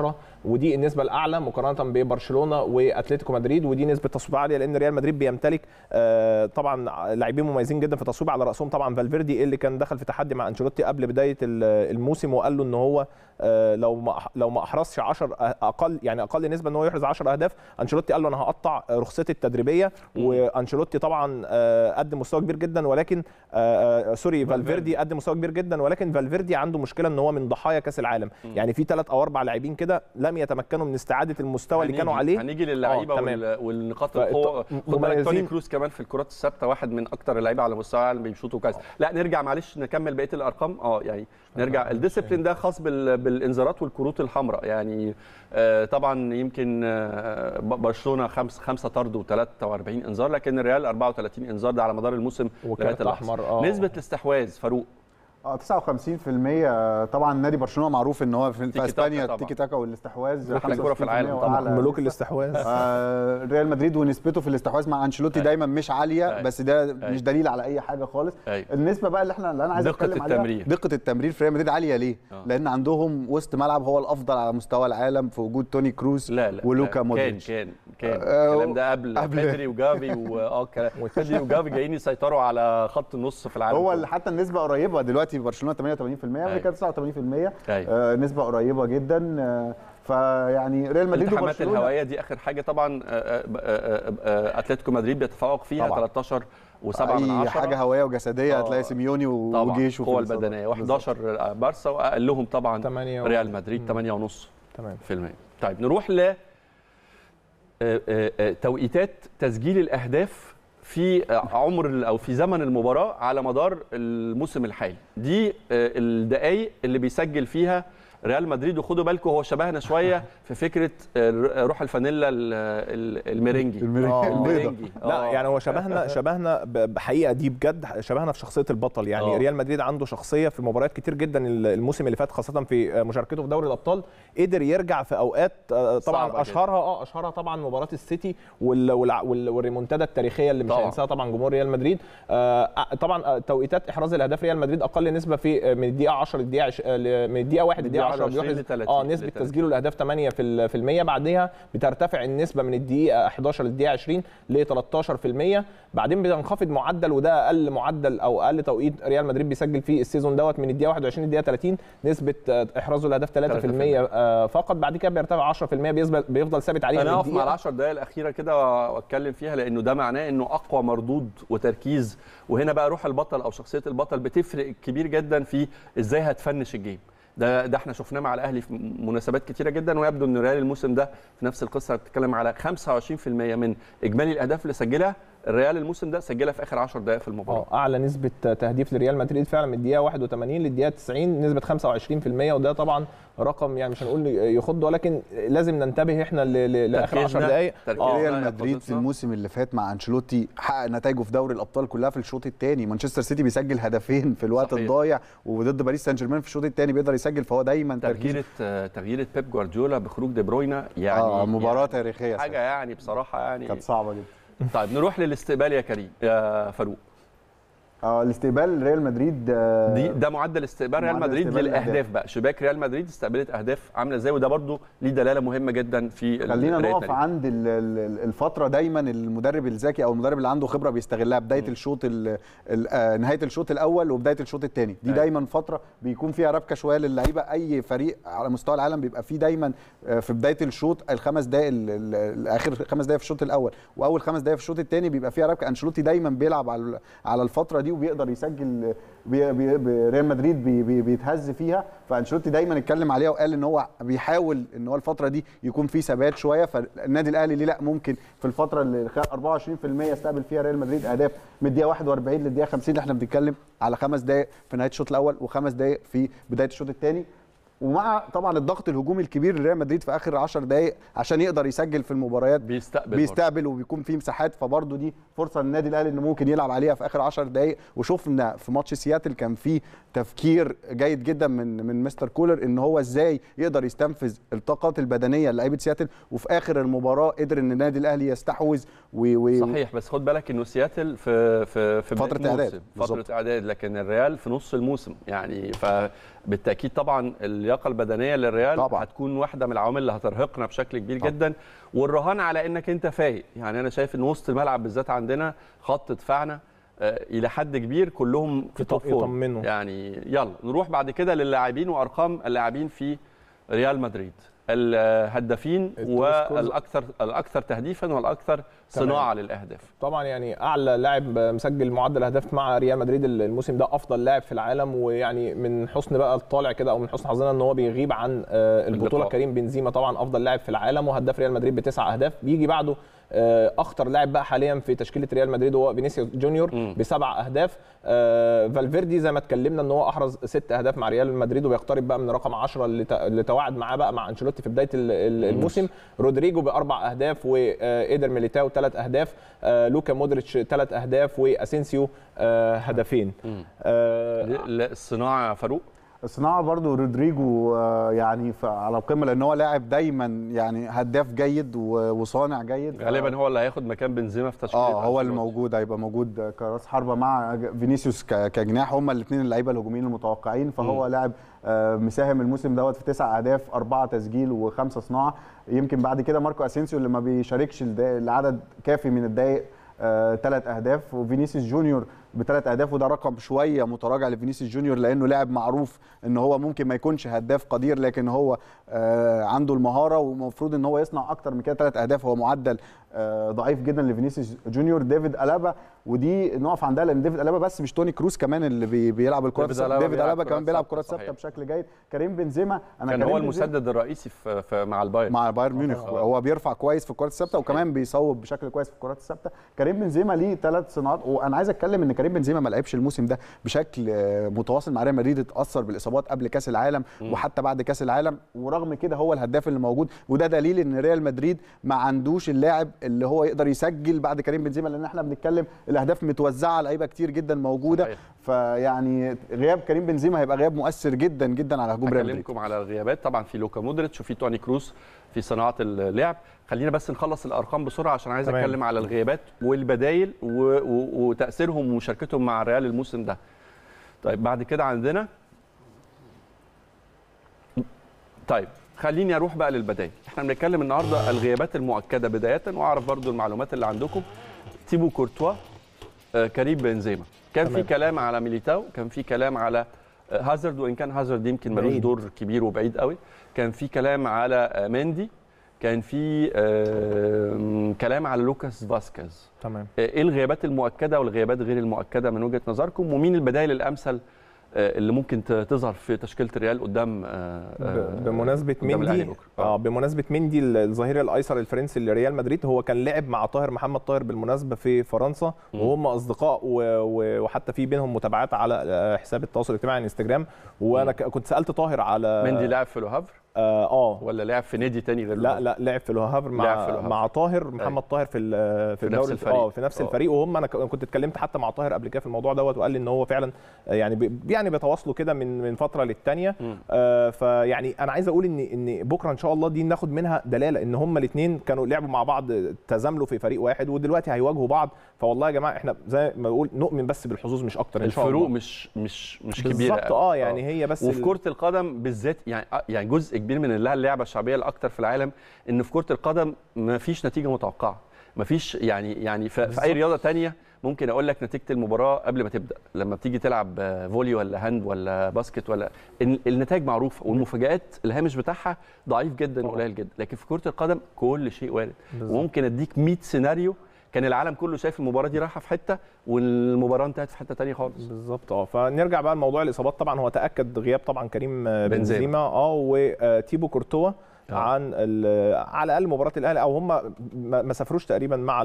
17.3 ودي النسبه الاعلى مقارنه ببرشلونه واتلتيكو مدريد ودي نسبه تصويب عاليه لان ريال مدريد بيمتلك آه طبعا لاعبين مميزين جدا في التصويب على راسهم طبعا فالفيردي اللي كان دخل في تحدي مع انشيلوتي قبل بدايه الموسم وقال له ان هو آه لو ما لو ما احرزش 10 اقل يعني أقل اقل نسبه ان هو يحرز 10 اهداف انشيلوتي قال له انا هقطع رخصتي التدريبيه وانشيلوتي طبعا آه، قدم مستوى كبير جدا ولكن آه، آه، سوري فالفيردي قدم مستوى كبير جدا ولكن فالفيردي عنده مشكله ان هو من ضحايا كاس العالم يعني في ثلاث او اربع لاعبين كده لم يتمكنوا من استعاده المستوى اللي كانوا عليه هنيجي للعيبه والنقاط القوه خد بالك توني كروز كمان في الكرات الثابته واحد من اكثر اللعيبه على مستوى العالم بيشوطوا كاس لا نرجع معلش نكمل بقيه الارقام اه يعني نرجع الديسيبلين ده خاص بالانذارات والكروت الحمراء يعني آه طبعا يمكن آه، برشلونه خمس خمسه طرد و43 انذار لكن الريال 34 انذار ده على مدار الموسم وكانت الاحمر اه نسبه الاستحواذ فاروق اه 59% آه، طبعا نادي برشلونه معروف ان هو في, اسبانيا التيكي تاكا والاستحواذ احلى كوره في العالم طبعا ملوك الاستحواذ آه ريال مدريد ونسبته في الاستحواذ مع انشيلوتي دايما مش عاليه أي. بس ده مش دليل على اي حاجه خالص أي. النسبه بقى اللي احنا اللي انا عايز اتكلم عليها التمرير. دقه التمرير في ريال مدريد عاليه ليه؟ آه. لان عندهم وسط ملعب هو الافضل على مستوى العالم في وجود توني كروز لا لا ولوكا مودريتش كان كان كان آه، الكلام ده قبل قبل بدري وجافي واه بدري وجافي جايين يسيطروا على خط النص في العالم هو حتى النسبه قريبه دلوقتي دلوقتي برشلونه 88% أيوة. امريكا 89% أيوة. آه نسبه قريبه جدا آه، فيعني ريال مدريد وبرشلونه الالتحامات الهوائيه دي اخر حاجه طبعا آه، آه، اتلتيكو مدريد بيتفوق فيها طبعا. 13 و7 من 10 حاجه هوائيه وجسديه هتلاقي سيميوني وجيش وقوه القوه البدنيه و11 بارسا واقلهم طبعا ريال مدريد 8.5% طيب نروح ل توقيتات تسجيل الاهداف في عمر او في زمن المباراه على مدار الموسم الحالي دي آه، الدقائق اللي بيسجل فيها ريال مدريد وخدوا بالكم هو شبهنا شويه في فكره آه، روح الفانيلا الميرنجي الميرنجي آه، آه، لا يعني هو شبهنا شبهنا بحقيقه دي بجد شبهنا في شخصيه البطل يعني أوه. ريال مدريد عنده شخصيه في مباريات كتير جدا الموسم اللي فات خاصه في مشاركته في دوري الابطال قدر يرجع في اوقات طبعا اشهرها اه اشهرها طبعا مباراه السيتي والريمونتادا التاريخيه اللي مش هينساها طبعا جمهور ريال مدريد طبعا توقيتات احراز الاهداف ريال مدريد اقل نسبه في من الدقيقه 10 للدقيقه من الدقيقه 1 للدقيقه 10 اه نسبه تسجيله الاهداف 8 في المية بعديها بترتفع النسبه من الدقيقه 11 للدقيقه 20 ل 13% بعدين بينخفض معدل وده اقل معدل او اقل توقيت ريال مدريد بيسجل فيه السيزون دوت من الدقيقه 21 للدقيقه 30 نسبه احرازه الهدف 3%, المية آه، فقط بعد كده بيرتفع 10% بيفضل ثابت عليه انا اقف مع ال 10 دقائق الاخيره كده واتكلم فيها لانه ده معناه انه اقوى مردود وتركيز وهنا بقى روح البطل او شخصيه البطل بتفرق كبير جدا في ازاي هتفنش الجيم ده ده احنا شفناه مع الاهلي في مناسبات كتيره جدا ويبدو ان ريال الموسم ده في نفس القصه بتتكلم على 25% من اجمالي الاهداف اللي سجلها الريال الموسم ده سجلها في اخر 10 دقائق في المباراه اه اعلى نسبه تهديف لريال مدريد فعلا من الدقيقه 81 للدقيقه 90 نسبه 25% وده طبعا رقم يعني مش هنقول يخض ولكن لازم ننتبه احنا لاخر 10 دقائق اه. ريال مدريد في الموسم اللي فات مع انشيلوتي حقق نتائجه في دوري الابطال كلها في الشوط الثاني مانشستر سيتي بيسجل هدفين في الوقت صحيح. الضايع وضد باريس سان جيرمان في الشوط الثاني بيقدر يسجل فهو دايما تغيير تغيير بيب جوارديولا بخروج دي بروينا آه، يعني آه مباراه يعني تاريخيه حاجه يعني بصراحه يعني كانت صعبه جدا طيب نروح للاستقبال يا كريم يا فاروق اه الاستقبال ريال مدريد آه دي ده معدل استقبال ريال مدريد استقبال للاهداف بقى شباك ريال مدريد استقبلت اهداف عامله ازاي وده برده ليه دلاله مهمه جدا في خلينا نقف عند الفتره دايما المدرب الذكي او المدرب اللي عنده خبره بيستغلها بدايه الشوط آه، نهايه الشوط الاول وبدايه الشوط الثاني دي أيوة. دايما فتره بيكون فيها ربكه شويه للعيبه اي فريق على مستوى العالم بيبقى فيه دايما آه، في بدايه الشوط الخمس دقائق اخر خمس دقائق في الشوط الاول واول خمس دقائق في الشوط الثاني بيبقى فيها ربكه انشيلوتي دايما بيلعب على الفتره دي وبيقدر يسجل بي بي بي ريال مدريد بي بي بيتهز فيها فانشيلوتي دايما اتكلم عليها وقال ان هو بيحاول ان هو الفتره دي يكون فيه ثبات شويه فالنادي الاهلي ليه لا ممكن في الفتره اللي 24% يستقبل فيها ريال مدريد اهداف من الدقيقه 41 للدقيقه 50 احنا بنتكلم على خمس دقائق في نهايه الشوط الاول وخمس دقائق في بدايه الشوط الثاني ومع طبعا الضغط الهجومي الكبير لريال مدريد في اخر 10 دقائق عشان يقدر يسجل في المباريات بيستقبل بيستقبل وبيكون في مساحات فبرضه دي فرصه للنادي الاهلي انه ممكن يلعب عليها في اخر 10 دقائق وشفنا في ماتش سياتل كان في تفكير جيد جدا من من مستر كولر ان هو ازاي يقدر يستنفذ الطاقات البدنيه لعيبه سياتل وفي اخر المباراه قدر ان النادي الاهلي يستحوذ و... صحيح بس خد بالك انه سياتل في في في فتره اعداد فتره اعداد لكن الريال في نص الموسم يعني فبالتاكيد طبعا اللياقه البدنيه للريال طبعا. هتكون واحده من العوامل اللي هترهقنا بشكل كبير طبعا. جدا والرهان على انك انت فايق يعني انا شايف ان وسط الملعب بالذات عندنا خط دفاعنا آه، الى حد كبير كلهم في توب يعني يلا نروح بعد كده للاعبين وارقام اللاعبين في ريال مدريد الهدافين والاكثر الاكثر تهديفا والاكثر صناعه تمام. للاهداف طبعا يعني اعلى لاعب مسجل معدل اهداف مع ريال مدريد الموسم ده افضل لاعب في العالم ويعني من حسن بقى الطالع كده او من حسن حظنا ان هو بيغيب عن آه، البطوله كريم بنزيما طبعا افضل لاعب في العالم وهداف ريال مدريد بتسع اهداف بيجي بعده آه، اخطر لاعب بقى حاليا في تشكيله ريال مدريد هو فينيسيوس جونيور بسبع اهداف آه، فالفيردي زي ما اتكلمنا ان هو احرز ست اهداف مع ريال مدريد وبيقترب بقى من رقم 10 اللي تواعد معاه بقى مع انشيلوتي في بدايه الموسم رودريجو باربع اهداف وايدر آه، ميليتاو ثلاث اهداف لوكا مودريتش ثلاث اهداف واسينسيو هدفين الصناعه فاروق صناعه برضو رودريجو آه، يعني على القمه لان هو لاعب دايما يعني هداف جيد وصانع جيد غالبا هو اللي هياخد مكان بنزيما في تشكيله اه هو اللي موجود هيبقى موجود كراس حربه مع فينيسيوس كجناح هما الاثنين اللعيبه الهجوميين المتوقعين فهو م. لاعب آه، مساهم الموسم دوت في تسع اهداف اربعه تسجيل وخمسه صناعه يمكن بعد كده ماركو اسينسيو اللي ما بيشاركش لعدد كافي من الدقائق ثلاث آه، اهداف وفينيسيوس جونيور بثلاث اهداف وده رقم شويه متراجع لفينيسيوس جونيور لانه لاعب معروف ان هو ممكن ما يكونش هداف قدير لكن هو آه، عنده المهاره ومفروض ان هو يصنع اكتر من كده ثلاث اهداف هو معدل آه، ضعيف جدا لفينيسيوس جونيور ديفيد الابا ودي نقف عندها لان ديفيد الابا بس مش توني كروز كمان اللي بيلعب الكره ديفيد ديفيد, ديفيد ألابا كمان بيلعب كرات ثابته بشكل جيد كريم بنزيما انا كان هو المسدد الرئيسي في, في مع البايرن مع البايرن ميونخ آه. هو بيرفع كويس في الكرات الثابته وكمان بيصوب بشكل كويس في الكرات الثابته كريم بنزيما ليه ثلاث صناعات وانا عايز اتكلم ان كريم بنزيما ما لعبش الموسم ده بشكل آه، متواصل مع ريال مدريد اتاثر بالاصابات قبل كاس العالم م. وحتى بعد كاس العالم ورغم كده هو الهداف اللي موجود وده دليل ان ريال مدريد ما عندوش اللاعب اللي هو يقدر يسجل بعد كريم بنزيما لان احنا بنتكلم الاهداف متوزعه لعيبه كتير جدا موجوده فيعني غياب كريم بنزيما هيبقى غياب مؤثر جدا جدا على هجوم ريال مدريد على الغيابات طبعا في لوكا مودريتش وفي توني كروس في صناعه اللعب خلينا بس نخلص الارقام بسرعه عشان عايز تمام. اتكلم على الغيابات والبدايل وتاثيرهم ومشاركتهم مع الريال الموسم ده طيب بعد كده عندنا طيب خليني اروح بقى للبدايل احنا بنتكلم النهارده الغيابات المؤكده بدايه واعرف برضو المعلومات اللي عندكم تيبو كورتوا آه، كريم بنزيما كان في كلام على ميليتاو كان في كلام على آه، هازارد وان كان هازارد يمكن ملوش دور كبير وبعيد قوي كان في كلام على آه، مندي كان في كلام على لوكاس فاسكيز تمام ايه الغيابات المؤكده والغيابات غير المؤكده من وجهه نظركم ومين البدائل الامثل آه، اللي ممكن تظهر في تشكيله الريال قدام آه، آه، بمناسبه مندي اه بمناسبه مندي الظهير الايسر الفرنسي لريال مدريد هو كان لعب مع طاهر محمد طاهر بالمناسبه في فرنسا وهم اصدقاء وحتى في بينهم متابعات على حساب التواصل الاجتماعي على وانا كنت سالت طاهر على مندي لعب في لو اه, آه. ولا لعب في نادي تاني غير لا لا لعب في الوهاب مع في مع طاهر محمد أي. طاهر في في, في نفس الفريق اه في نفس أوه. الفريق وهم انا كنت اتكلمت حتى مع طاهر قبل كده في الموضوع دوت وقال لي ان هو فعلا آه، يعني بي يعني بيتواصلوا كده من من فتره للتانيه آه فيعني انا عايز اقول ان ان بكره ان شاء الله دي ناخد منها دلاله ان هم الاثنين كانوا لعبوا مع بعض تزاملوا في فريق واحد ودلوقتي هيواجهوا بعض فوالله يا جماعه احنا زي ما بقول نؤمن بس بالحظوظ مش اكتر ان شاء الله الفروق مش مش مش كبيره بالظبط آه،, اه يعني هي بس وفي كره القدم بالذات يعني آه، يعني جزء كبير من اللي اللعبه الشعبيه الاكتر في العالم ان في كره القدم ما فيش نتيجه متوقعه ما فيش يعني يعني في اي رياضه ثانيه ممكن اقول لك نتيجه المباراه قبل ما تبدا لما بتيجي تلعب آه، فولي ولا هاند ولا باسكت ولا النتائج معروفه والمفاجات الهامش بتاعها ضعيف جدا وقليل جدا لكن في كره القدم كل شيء وارد وممكن اديك 100 سيناريو كان العالم كله شايف المباراه دي رايحه في حته والمباراه انتهت في حته ثانيه خالص بالظبط اه فنرجع بقى لموضوع الاصابات طبعا هو تاكد غياب طبعا كريم بنزيما اه وتيبو كورتوا آه. عن على الاقل مباراه الاهلي او هم ما سافروش تقريبا مع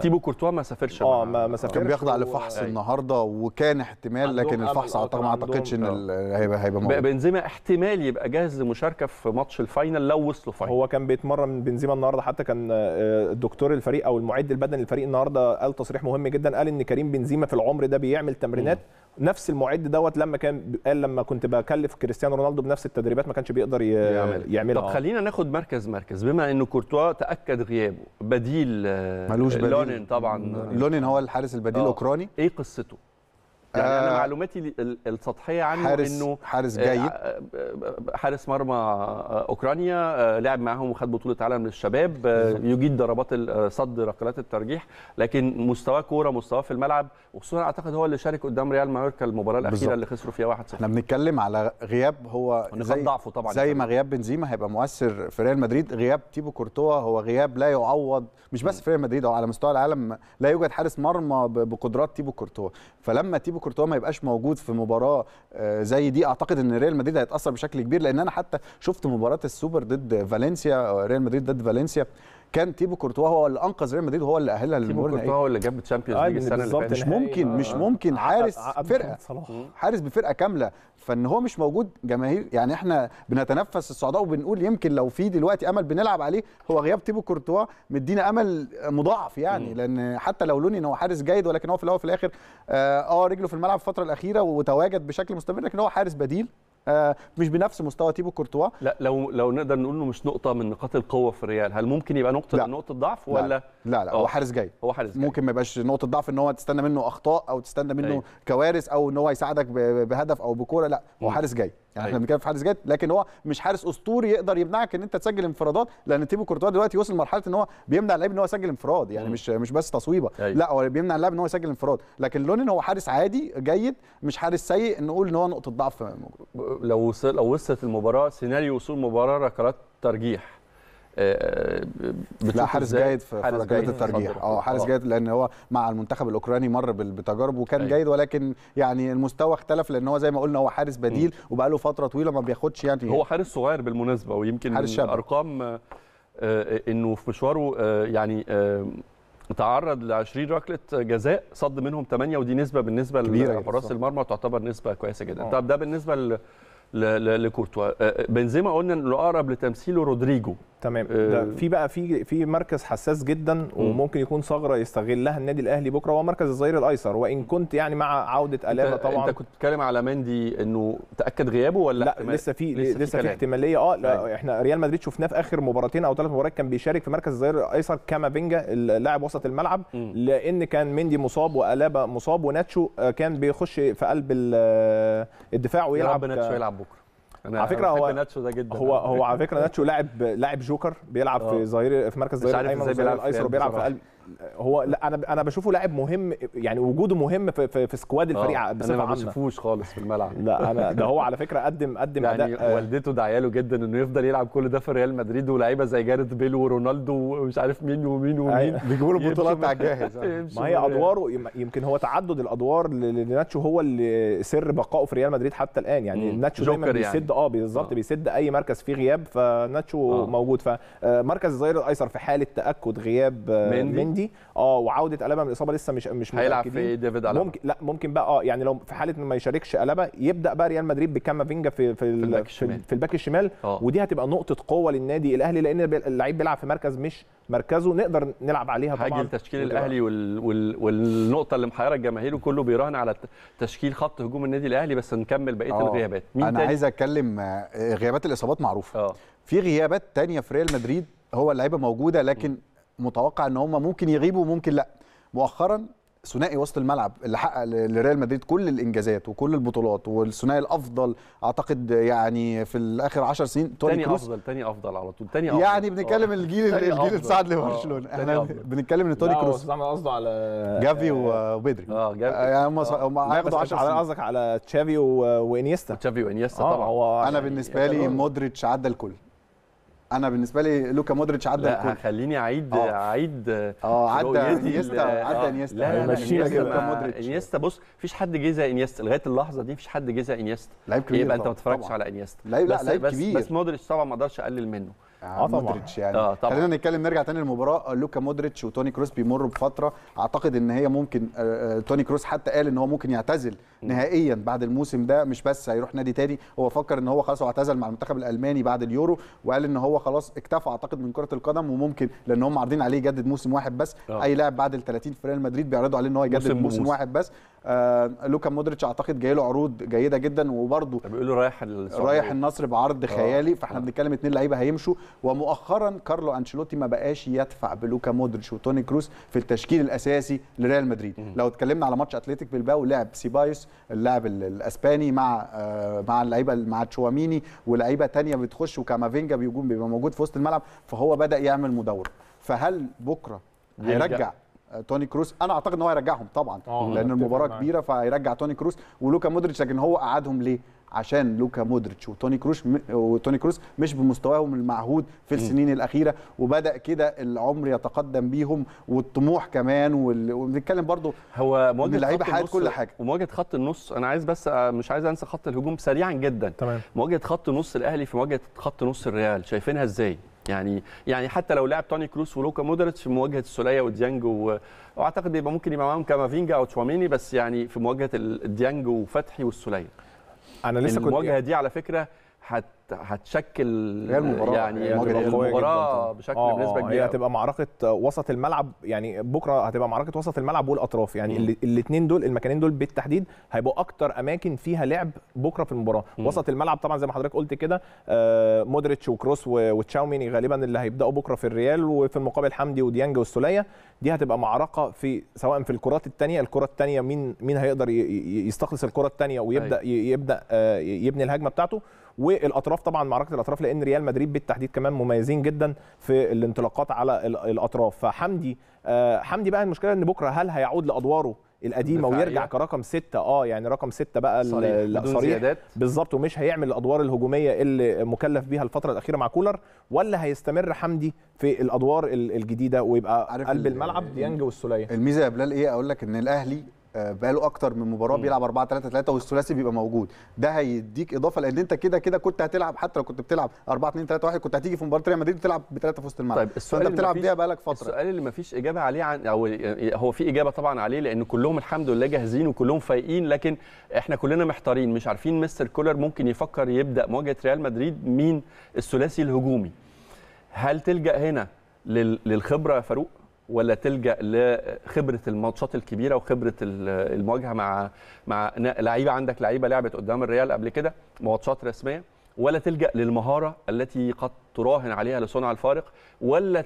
تيبو كورتوا ما سافرش اه ما سافرش كان بيخضع لفحص و... النهارده وكان احتمال لكن الفحص ما اعتقدش ان آه. هيبقى هيبقى موجود بنزيما احتمال يبقى جاهز لمشاركه في ماتش الفاينل لو وصلوا فاينل هو كان بيتمرن بنزيما النهارده حتى كان آه، دكتور الفريق او المعد البدني للفريق النهارده قال تصريح مهم جدا قال ان كريم بنزيما في العمر ده بيعمل تمرينات م. نفس المعد دوت لما كان قال لما كنت بكلف كريستيانو رونالدو بنفس التدريبات ما كانش بيقدر يعمل. يعملها طب خلينا ناخد مركز مركز بما انه كورتوا تاكد غيابه بديل آه، ملوش بديل لونين طبعا لونين هو الحارس البديل الاوكراني آه. ايه قصته؟ يعني آه انا معلوماتي السطحيه عنه حارس انه حارس آه، جيد آه، آه، حارس مرمى اوكرانيا لعب معاهم وخد بطوله عالم للشباب يجيد ضربات صد ركلات الترجيح لكن مستواه كوره مستواه في الملعب وخصوصا اعتقد هو اللي شارك قدام ريال مايوركا المباراه الاخيره بالزبط. اللي خسروا فيها 1-0 احنا بنتكلم على غياب هو زي ضعفه طبعا زي ما غياب بنزيما هيبقى مؤثر في ريال مدريد غياب تيبو كورتوا هو غياب لا يعوض مش بس في ريال مدريد هو على مستوى العالم لا يوجد حارس مرمى بقدرات تيبو كورتوا فلما تيبو كورتوا ما يبقاش موجود في مباراه آه، زي دي اعتقد ان ريال مدريد هيتاثر بشكل كبير لان انا حتى شفت مباراه السوبر ضد فالنسيا آه، ريال مدريد ضد فالنسيا كان تيبو كورتوا هو اللي انقذ ريال مدريد وهو اللي اهلها للمورينيو تيبو كورتوا هو اللي جاب تشامبيونز آه، ليج السنه اللي فاتت مش ممكن مش آه، ممكن آه، حارس فرقه حارس بفرقه كامله فان هو مش موجود جماهير يعني احنا بنتنفس الصعداء وبنقول يمكن لو في دلوقتي امل بنلعب عليه هو غياب تيبو كورتوا مدينا امل مضاعف يعني مم. لان حتى لو ان هو حارس جيد ولكن هو في الاول وفي الاخر اه رجله في الملعب الفتره الاخيره وتواجد بشكل مستمر لكن هو حارس بديل آه، مش بنفس مستوى تيبو كورتوا لا لو لو نقدر نقول انه مش نقطه من نقاط القوه في الريال هل ممكن يبقى نقطه لا. نقطه ضعف ولا لا لا, لا هو آه. حارس جاي هو حارس جاي. ممكن ما يبقاش نقطه ضعف ان هو تستنى منه اخطاء او تستنى منه أي. أيوه. كوارث او ان هو يساعدك بهدف او بكوره لا هو حارس جاي يعني احنا بنتكلم في حارس جيد لكن هو مش حارس اسطوري يقدر يمنعك ان انت تسجل انفرادات لان تيبو كورتوا دلوقتي وصل لمرحله ان هو بيمنع اللاعب ان هو يسجل انفراد يعني مش مش بس تصويبه أيوة. لا هو بيمنع اللاعب ان هو يسجل انفراد لكن لونين هو حارس عادي جيد مش حارس سيء نقول ان هو نقطه ضعف موجود. لو وصل لو وصلت المباراه سيناريو وصول مباراه ركلات ترجيح آه، لا حارس جيد في حركات الترجيح اه حارس آه. جيد لان هو مع المنتخب الاوكراني مر بتجارب وكان أي. أيوه. جيد ولكن يعني المستوى اختلف لان هو زي ما قلنا هو حارس بديل وبقى له فتره طويله ما بياخدش يعني هو حارس صغير بالمناسبه ويمكن ارقام آه، انه في مشواره يعني تعرض ل 20 ركله جزاء صد منهم 8 ودي نسبه بالنسبه لحراس المرمى تعتبر نسبه كويسه جدا طب ده بالنسبه لكورتوا آه، آه، بنزيما قلنا انه اقرب لتمثيله رودريجو تمام آه، ده في بقى في في مركز حساس جدا وممكن يكون ثغره يستغلها النادي الاهلي بكره هو مركز الظهير الايسر وان كنت يعني مع عوده الابا طبعا انت كنت بتتكلم على مندي انه تاكد غيابه ولا لا احتمال. لسه في لسه, لسه في احتماليه اه لا أيوه. احنا ريال مدريد شفناه في اخر مباراتين او ثلاث مباريات كان بيشارك في مركز الظهير الايسر كامافينجا اللاعب وسط الملعب م. لان كان مندي مصاب والابا مصاب وناتشو كان بيخش في قلب الدفاع ويلعب يا ناتشو يلعب أنا على فكره هو ناتشو ده جدا هو هو على فكره ناتشو لاعب لاعب جوكر بيلعب آه. في ظهير في مركز ظهير الايمن في الايسر وبيلعب في قلب هو لا انا انا بشوفه لاعب مهم يعني وجوده مهم في في, في سكواد آه، الفريق بصفه عامه انا ما بشوفوش خالص في الملعب لا انا ده هو على فكره قدم قدم يعني اداء آه، والدته داعيه له جدا انه يفضل يلعب كل ده في ريال مدريد ولاعيبه زي جاريث بيل ورونالدو ومش عارف مين ومين ومين أيوة. بيجيبوا له بطولات على الجاهز ما هي ادواره يمكن هو تعدد الادوار لناتشو هو اللي سر بقائه في ريال مدريد حتى الان يعني ناتشو دايما يعني. بيسد يعني. اه بالظبط آه. بيسد اي مركز فيه غياب فناتشو آه. موجود فمركز آه، الظهير الايسر في حاله تاكد غياب مندي عندي اه وعوده قلبه من الاصابه لسه مش مش هيلعب في ديفيد قلبه ممكن لا ممكن بقى اه يعني لو في حاله ما يشاركش قلبه يبدا بقى ريال مدريد بكامافينجا في في الباك الشمال في الباك الشمال أوه. ودي هتبقى نقطه قوه للنادي الاهلي لان اللعيب بيلعب في مركز مش مركزه نقدر نلعب عليها طبعا هاجي لتشكيل الاهلي وال... وال... والنقطه اللي محيره الجماهير كله بيراهن على تشكيل خط هجوم النادي الاهلي بس نكمل بقيه أوه. الغيابات مين انا تاني؟ عايز اتكلم آه، غيابات الاصابات معروفه أوه. في غيابات تانية في ريال مدريد هو اللعيبه موجوده لكن م. متوقع ان هم ممكن يغيبوا وممكن لا مؤخرا ثنائي وسط الملعب اللي حقق لريال مدريد كل الانجازات وكل البطولات والثنائي الافضل اعتقد يعني في الاخر 10 سنين توني تاني كروس افضل تاني افضل على طول تاني افضل يعني بنتكلم أوه. الجيل الجيل الصاعد لبرشلونه احنا بنتكلم ان توني كروس احنا قصده على جافي آه. وبدري اه جافي آه، يعني هم آه. هم هياخدوا 10 سنين قصدك على تشافي وانيستا تشافي وانيستا طبعا انا يعني بالنسبه لي مودريتش عدى الكل انا بالنسبه لي لوكا مودريتش عدى لا الكل خليني اعيد اعيد اه, اه، عدى انيستا عدى اه. انيستا لا لوكا مودريتش انيستا بص مفيش حد جه زي انيستا لغايه اللحظه دي مفيش حد جه زي انيستا لعيب كبير يبقى انت ما تتفرجش على انيستا لا لا لعيب كبير بس مودريتش طبعا ما اقدرش اقلل منه آه, آه، مودريتش يعني آه طبعا. خلينا نتكلم نرجع تاني للمباراه آه، لوكا مودريتش وتوني كروس بيمروا بفتره اعتقد ان هي ممكن آه, آه، توني كروس حتى قال ان هو ممكن يعتزل نهائيا بعد الموسم ده مش بس هيروح نادي تاني هو فكر ان هو خلاص هو اعتزل مع المنتخب الالماني بعد اليورو وقال ان هو خلاص اكتفى اعتقد من كره القدم وممكن لان هم عارضين عليه يجدد موسم واحد بس آه. اي لاعب بعد ال 30 في ريال مدريد بيعرضوا عليه ان هو يجدد موسم, موسم, موسم واحد بس آه، لوكا مودريتش اعتقد جاي له عروض جيده جدا وبرده بيقولوا رايح رايح النصر بعرض آه. خيالي فاحنا آه. بنتكلم اثنين لعيبه هيمشوا ومؤخرا كارلو انشيلوتي ما بقاش يدفع بلوكا مودريتش وتوني كروس في التشكيل الاساسي لريال مدريد مم. لو اتكلمنا على ماتش اتلتيك بالباو لعب سيبايوس اللاعب الاسباني مع مع اللعيبه مع تشواميني ولاعيبه ثانيه بتخش وكامافينجا بيجون بيبقى موجود في وسط الملعب فهو بدا يعمل مدور فهل بكره هيرجع توني كروس انا اعتقد ان هو هيرجعهم طبعا آه، لان المباراه نعم. كبيره فهيرجع توني كروس ولوكا مودريتش لكن هو قعدهم ليه عشان لوكا مودريتش وتوني كروس وتوني كروس مش بمستواهم المعهود في السنين الاخيره وبدا كده العمر يتقدم بيهم والطموح كمان وبنتكلم برضو هو مواجهه اللعيبه حققت كل حاجه ومواجهه خط النص انا عايز بس مش عايز انسى خط الهجوم سريعا جدا تمام مواجهه خط نص الاهلي في مواجهه خط نص الريال شايفينها ازاي يعني يعني حتى لو لعب توني كروس ولوكا مودريتش في مواجهه السوليه وديانج و... واعتقد يبقى ممكن يبقى معاهم كافينجا او تشواميني بس يعني في مواجهه ديانج وفتحي والسوليه انا لسه كنت المواجهه دي على فكره هت هتشكل يعني المباراه بشكل آه بنسبه آه، كبيره هي هتبقى معركه وسط الملعب يعني بكره هتبقى معركه وسط الملعب والاطراف يعني الاثنين دول المكانين دول بالتحديد هيبقوا اكتر اماكن فيها لعب بكره في المباراه مم. وسط الملعب طبعا زي ما حضرتك قلت كده آه، مودريتش وكروس وتشاوميني غالبا اللي هيبداوا بكره في الريال وفي المقابل حمدي وديانج والسوليه دي هتبقى معركه في سواء في الكرات الثانيه الكره الثانيه مين مين هيقدر يستخلص الكره الثانيه ويبدا أي. أيوة. يبدا آه، يبني الهجمه بتاعته والاطراف طبعا معركه الاطراف لان ريال مدريد بالتحديد كمان مميزين جدا في الانطلاقات على الاطراف فحمدي آه، حمدي بقى المشكله ان بكره هل هيعود لادواره القديمه ويرجع كرقم ستة اه يعني رقم ستة بقى صريح, بالظبط ومش هيعمل الادوار الهجوميه اللي مكلف بيها الفتره الاخيره مع كولر ولا هيستمر حمدي في الادوار الجديده ويبقى عارف قلب الملعب ديانج والسوليه الميزه يا بلال ايه اقول لك ان الاهلي آه، بقاله اكتر من مباراه بيلعب 4 3 3 والثلاثي بيبقى موجود ده هيديك اضافه لان انت كده كده كنت هتلعب حتى لو كنت بتلعب 4 2 3 1 كنت هتيجي في مباراه ريال مدريد وتلعب بثلاثه في وسط الملعب طيب السؤال اللي بتلعب بيها بقالك فتره السؤال اللي مفيش اجابه عليه عن او هو في اجابه طبعا عليه لان كلهم الحمد لله جاهزين وكلهم فايقين لكن احنا كلنا محتارين مش عارفين مستر كولر ممكن يفكر يبدا مواجهه ريال مدريد مين الثلاثي الهجومي هل تلجا هنا للخبره يا فاروق ولا تلجا لخبره الماتشات الكبيره وخبره المواجهه مع مع لعيبه عندك لعيبه لعبت قدام الريال قبل كده ماتشات رسميه ولا تلجا للمهاره التي قد تراهن عليها لصنع الفارق ولا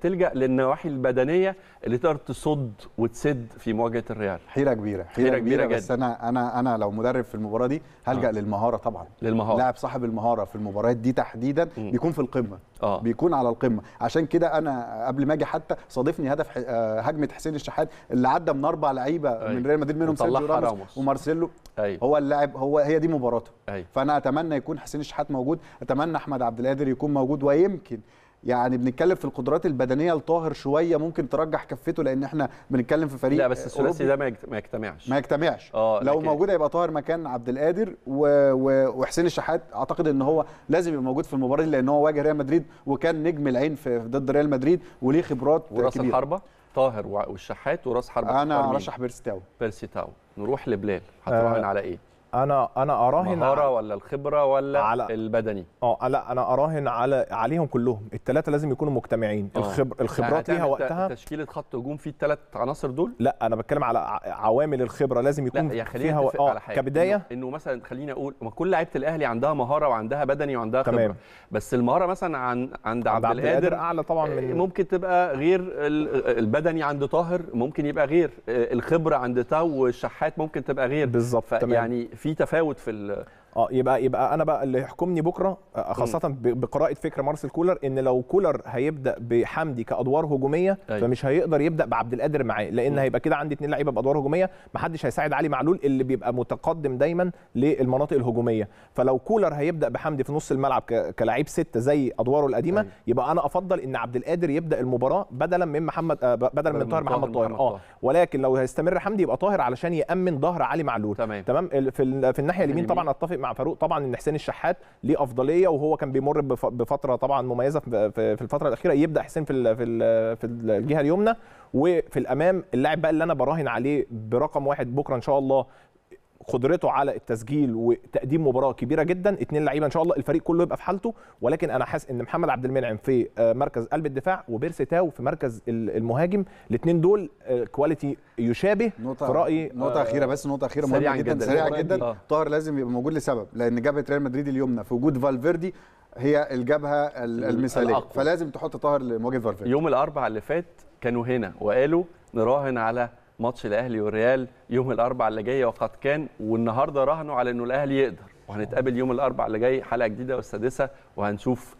تلجا للنواحي البدنيه اللي تقدر تصد وتسد في مواجهه الريال حيره كبيره حيره, حيرة كبيره, كبيرة بس انا انا انا لو مدرب في المباراه دي هلجا آه. للمهاره طبعا للمهاره لاعب صاحب المهاره في المباريات دي تحديدا م. بيكون في القمه آه. بيكون على القمه عشان كده انا قبل ما اجي حتى صادفني هدف آه، هجمه حسين الشحات اللي عدى من اربع لعيبه أي. من ريال مدريد منهم سيرجيو راموس ومارسيلو هو اللاعب هو هي دي مباراته فانا اتمنى يكون حسين الشحات موجود اتمنى احمد عبد القادر يكون موجود ويمكن يعني بنتكلم في القدرات البدنيه لطاهر شويه ممكن ترجح كفته لان احنا بنتكلم في فريق لا بس الثلاثي ده ما يجتمعش ما يجتمعش اه لو موجود هيبقى طاهر مكان عبد القادر و... و... وحسين الشحات اعتقد ان هو لازم يبقى موجود في المباراه دي لان هو واجه ريال مدريد وكان نجم العين في ضد ريال مدريد وليه خبرات وراس كبيرة. الحربه طاهر والشحات وراس حربه انا ارشح بيرسي تاو بيرسي تاو نروح لبلال هتراهن آه. على ايه؟ انا انا اراهن المهاره على... ولا الخبره ولا على... البدني اه لا انا اراهن على عليهم كلهم الثلاثه لازم يكونوا مجتمعين آه. الخبر... يعني الخبرات يعني ليها وقتها تشكيله خط هجوم فيه الثلاث عناصر دول لا انا بتكلم على عوامل الخبره لازم يكون لا فيها و... آه، حاجة. كبدايه إنه... انه مثلا خليني اقول ما كل لعيبه الاهلي عندها مهاره وعندها بدني وعندها خبره تمام. بس المهاره مثلا عن عند عبد, عبد القادر اعلى طبعا آه، من ممكن تبقى غير البدني عند طاهر ممكن يبقى غير الخبره عند تاو والشحات ممكن تبقى غير بالظبط يعني في تفاوت في اه يبقى يبقى انا بقى اللي يحكمني بكره آه، آه، خاصه م. بقراءه فكره مارسيل كولر ان لو كولر هيبدا بحمدي كادوار هجوميه أيوة. فمش هيقدر يبدا بعبد القادر معاه لان م. هيبقى كده عندي اثنين لعيبه بادوار هجوميه محدش هيساعد علي معلول اللي بيبقى متقدم دايما للمناطق الهجوميه فلو كولر هيبدا بحمدي في نص الملعب كلاعب سته زي ادواره القديمه أيوة. يبقى انا افضل ان عبد القادر يبدا المباراه بدلا من محمد آه، بدلا من طاهر محمد طاهر اه ولكن لو هيستمر حمدي يبقى طاهر علشان يامن ظهر علي معلول تمام, تمام؟ في, في الناحيه اليمين طبعا اتفق مع فاروق طبعا ان حسين الشحات ليه افضليه وهو كان بيمر بفتره طبعا مميزه في الفتره الاخيره يبدا حسين في في الجهه اليمنى وفي الامام اللاعب بقى اللي انا براهن عليه برقم واحد بكره ان شاء الله قدرته على التسجيل وتقديم مباراه كبيره جدا اثنين لعيبه ان شاء الله الفريق كله يبقى في حالته ولكن انا حاسس ان محمد عبد المنعم في آه، مركز قلب الدفاع وبيرسي تاو في مركز المهاجم الاثنين دول كواليتي آه، يشابه نقطة في رايي نقطه آه، اخيره بس نقطه اخيره مهمه جدا, سريعه جدا طاهر لازم يبقى موجود لسبب لان جبهه ريال مدريد اليمنى في وجود فالفيردي هي الجبهه المثاليه الأقوى. فلازم تحط طاهر لمواجهه فالفيردي يوم الاربعاء اللي فات كانوا هنا وقالوا نراهن على ماتش الاهلي والريال يوم الاربعاء اللي جاي وقد كان والنهارده راهنوا على انه الاهلي يقدر وهنتقابل يوم الاربعاء اللي جاي حلقه جديده والسادسه وهنشوف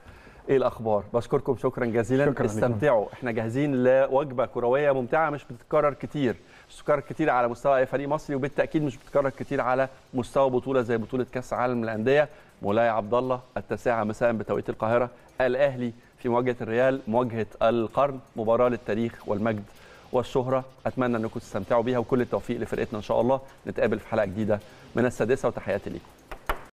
ايه الاخبار بشكركم شكرا جزيلا شكرا استمتعوا احنا جاهزين لوجبه كرويه ممتعه مش بتتكرر كتير مش بتتكرر كتير على مستوى اي فريق مصري وبالتاكيد مش بتتكرر كتير على مستوى بطوله زي بطوله كاس عالم للانديه مولاي عبد الله التاسعه مساء بتوقيت القاهره الاهلي في مواجهه الريال مواجهه القرن مباراه للتاريخ والمجد والشهرة أتمنى أنكم تستمتعوا بيها وكل التوفيق لفرقتنا إن شاء الله نتقابل في حلقة جديدة من السادسة وتحياتي ليكم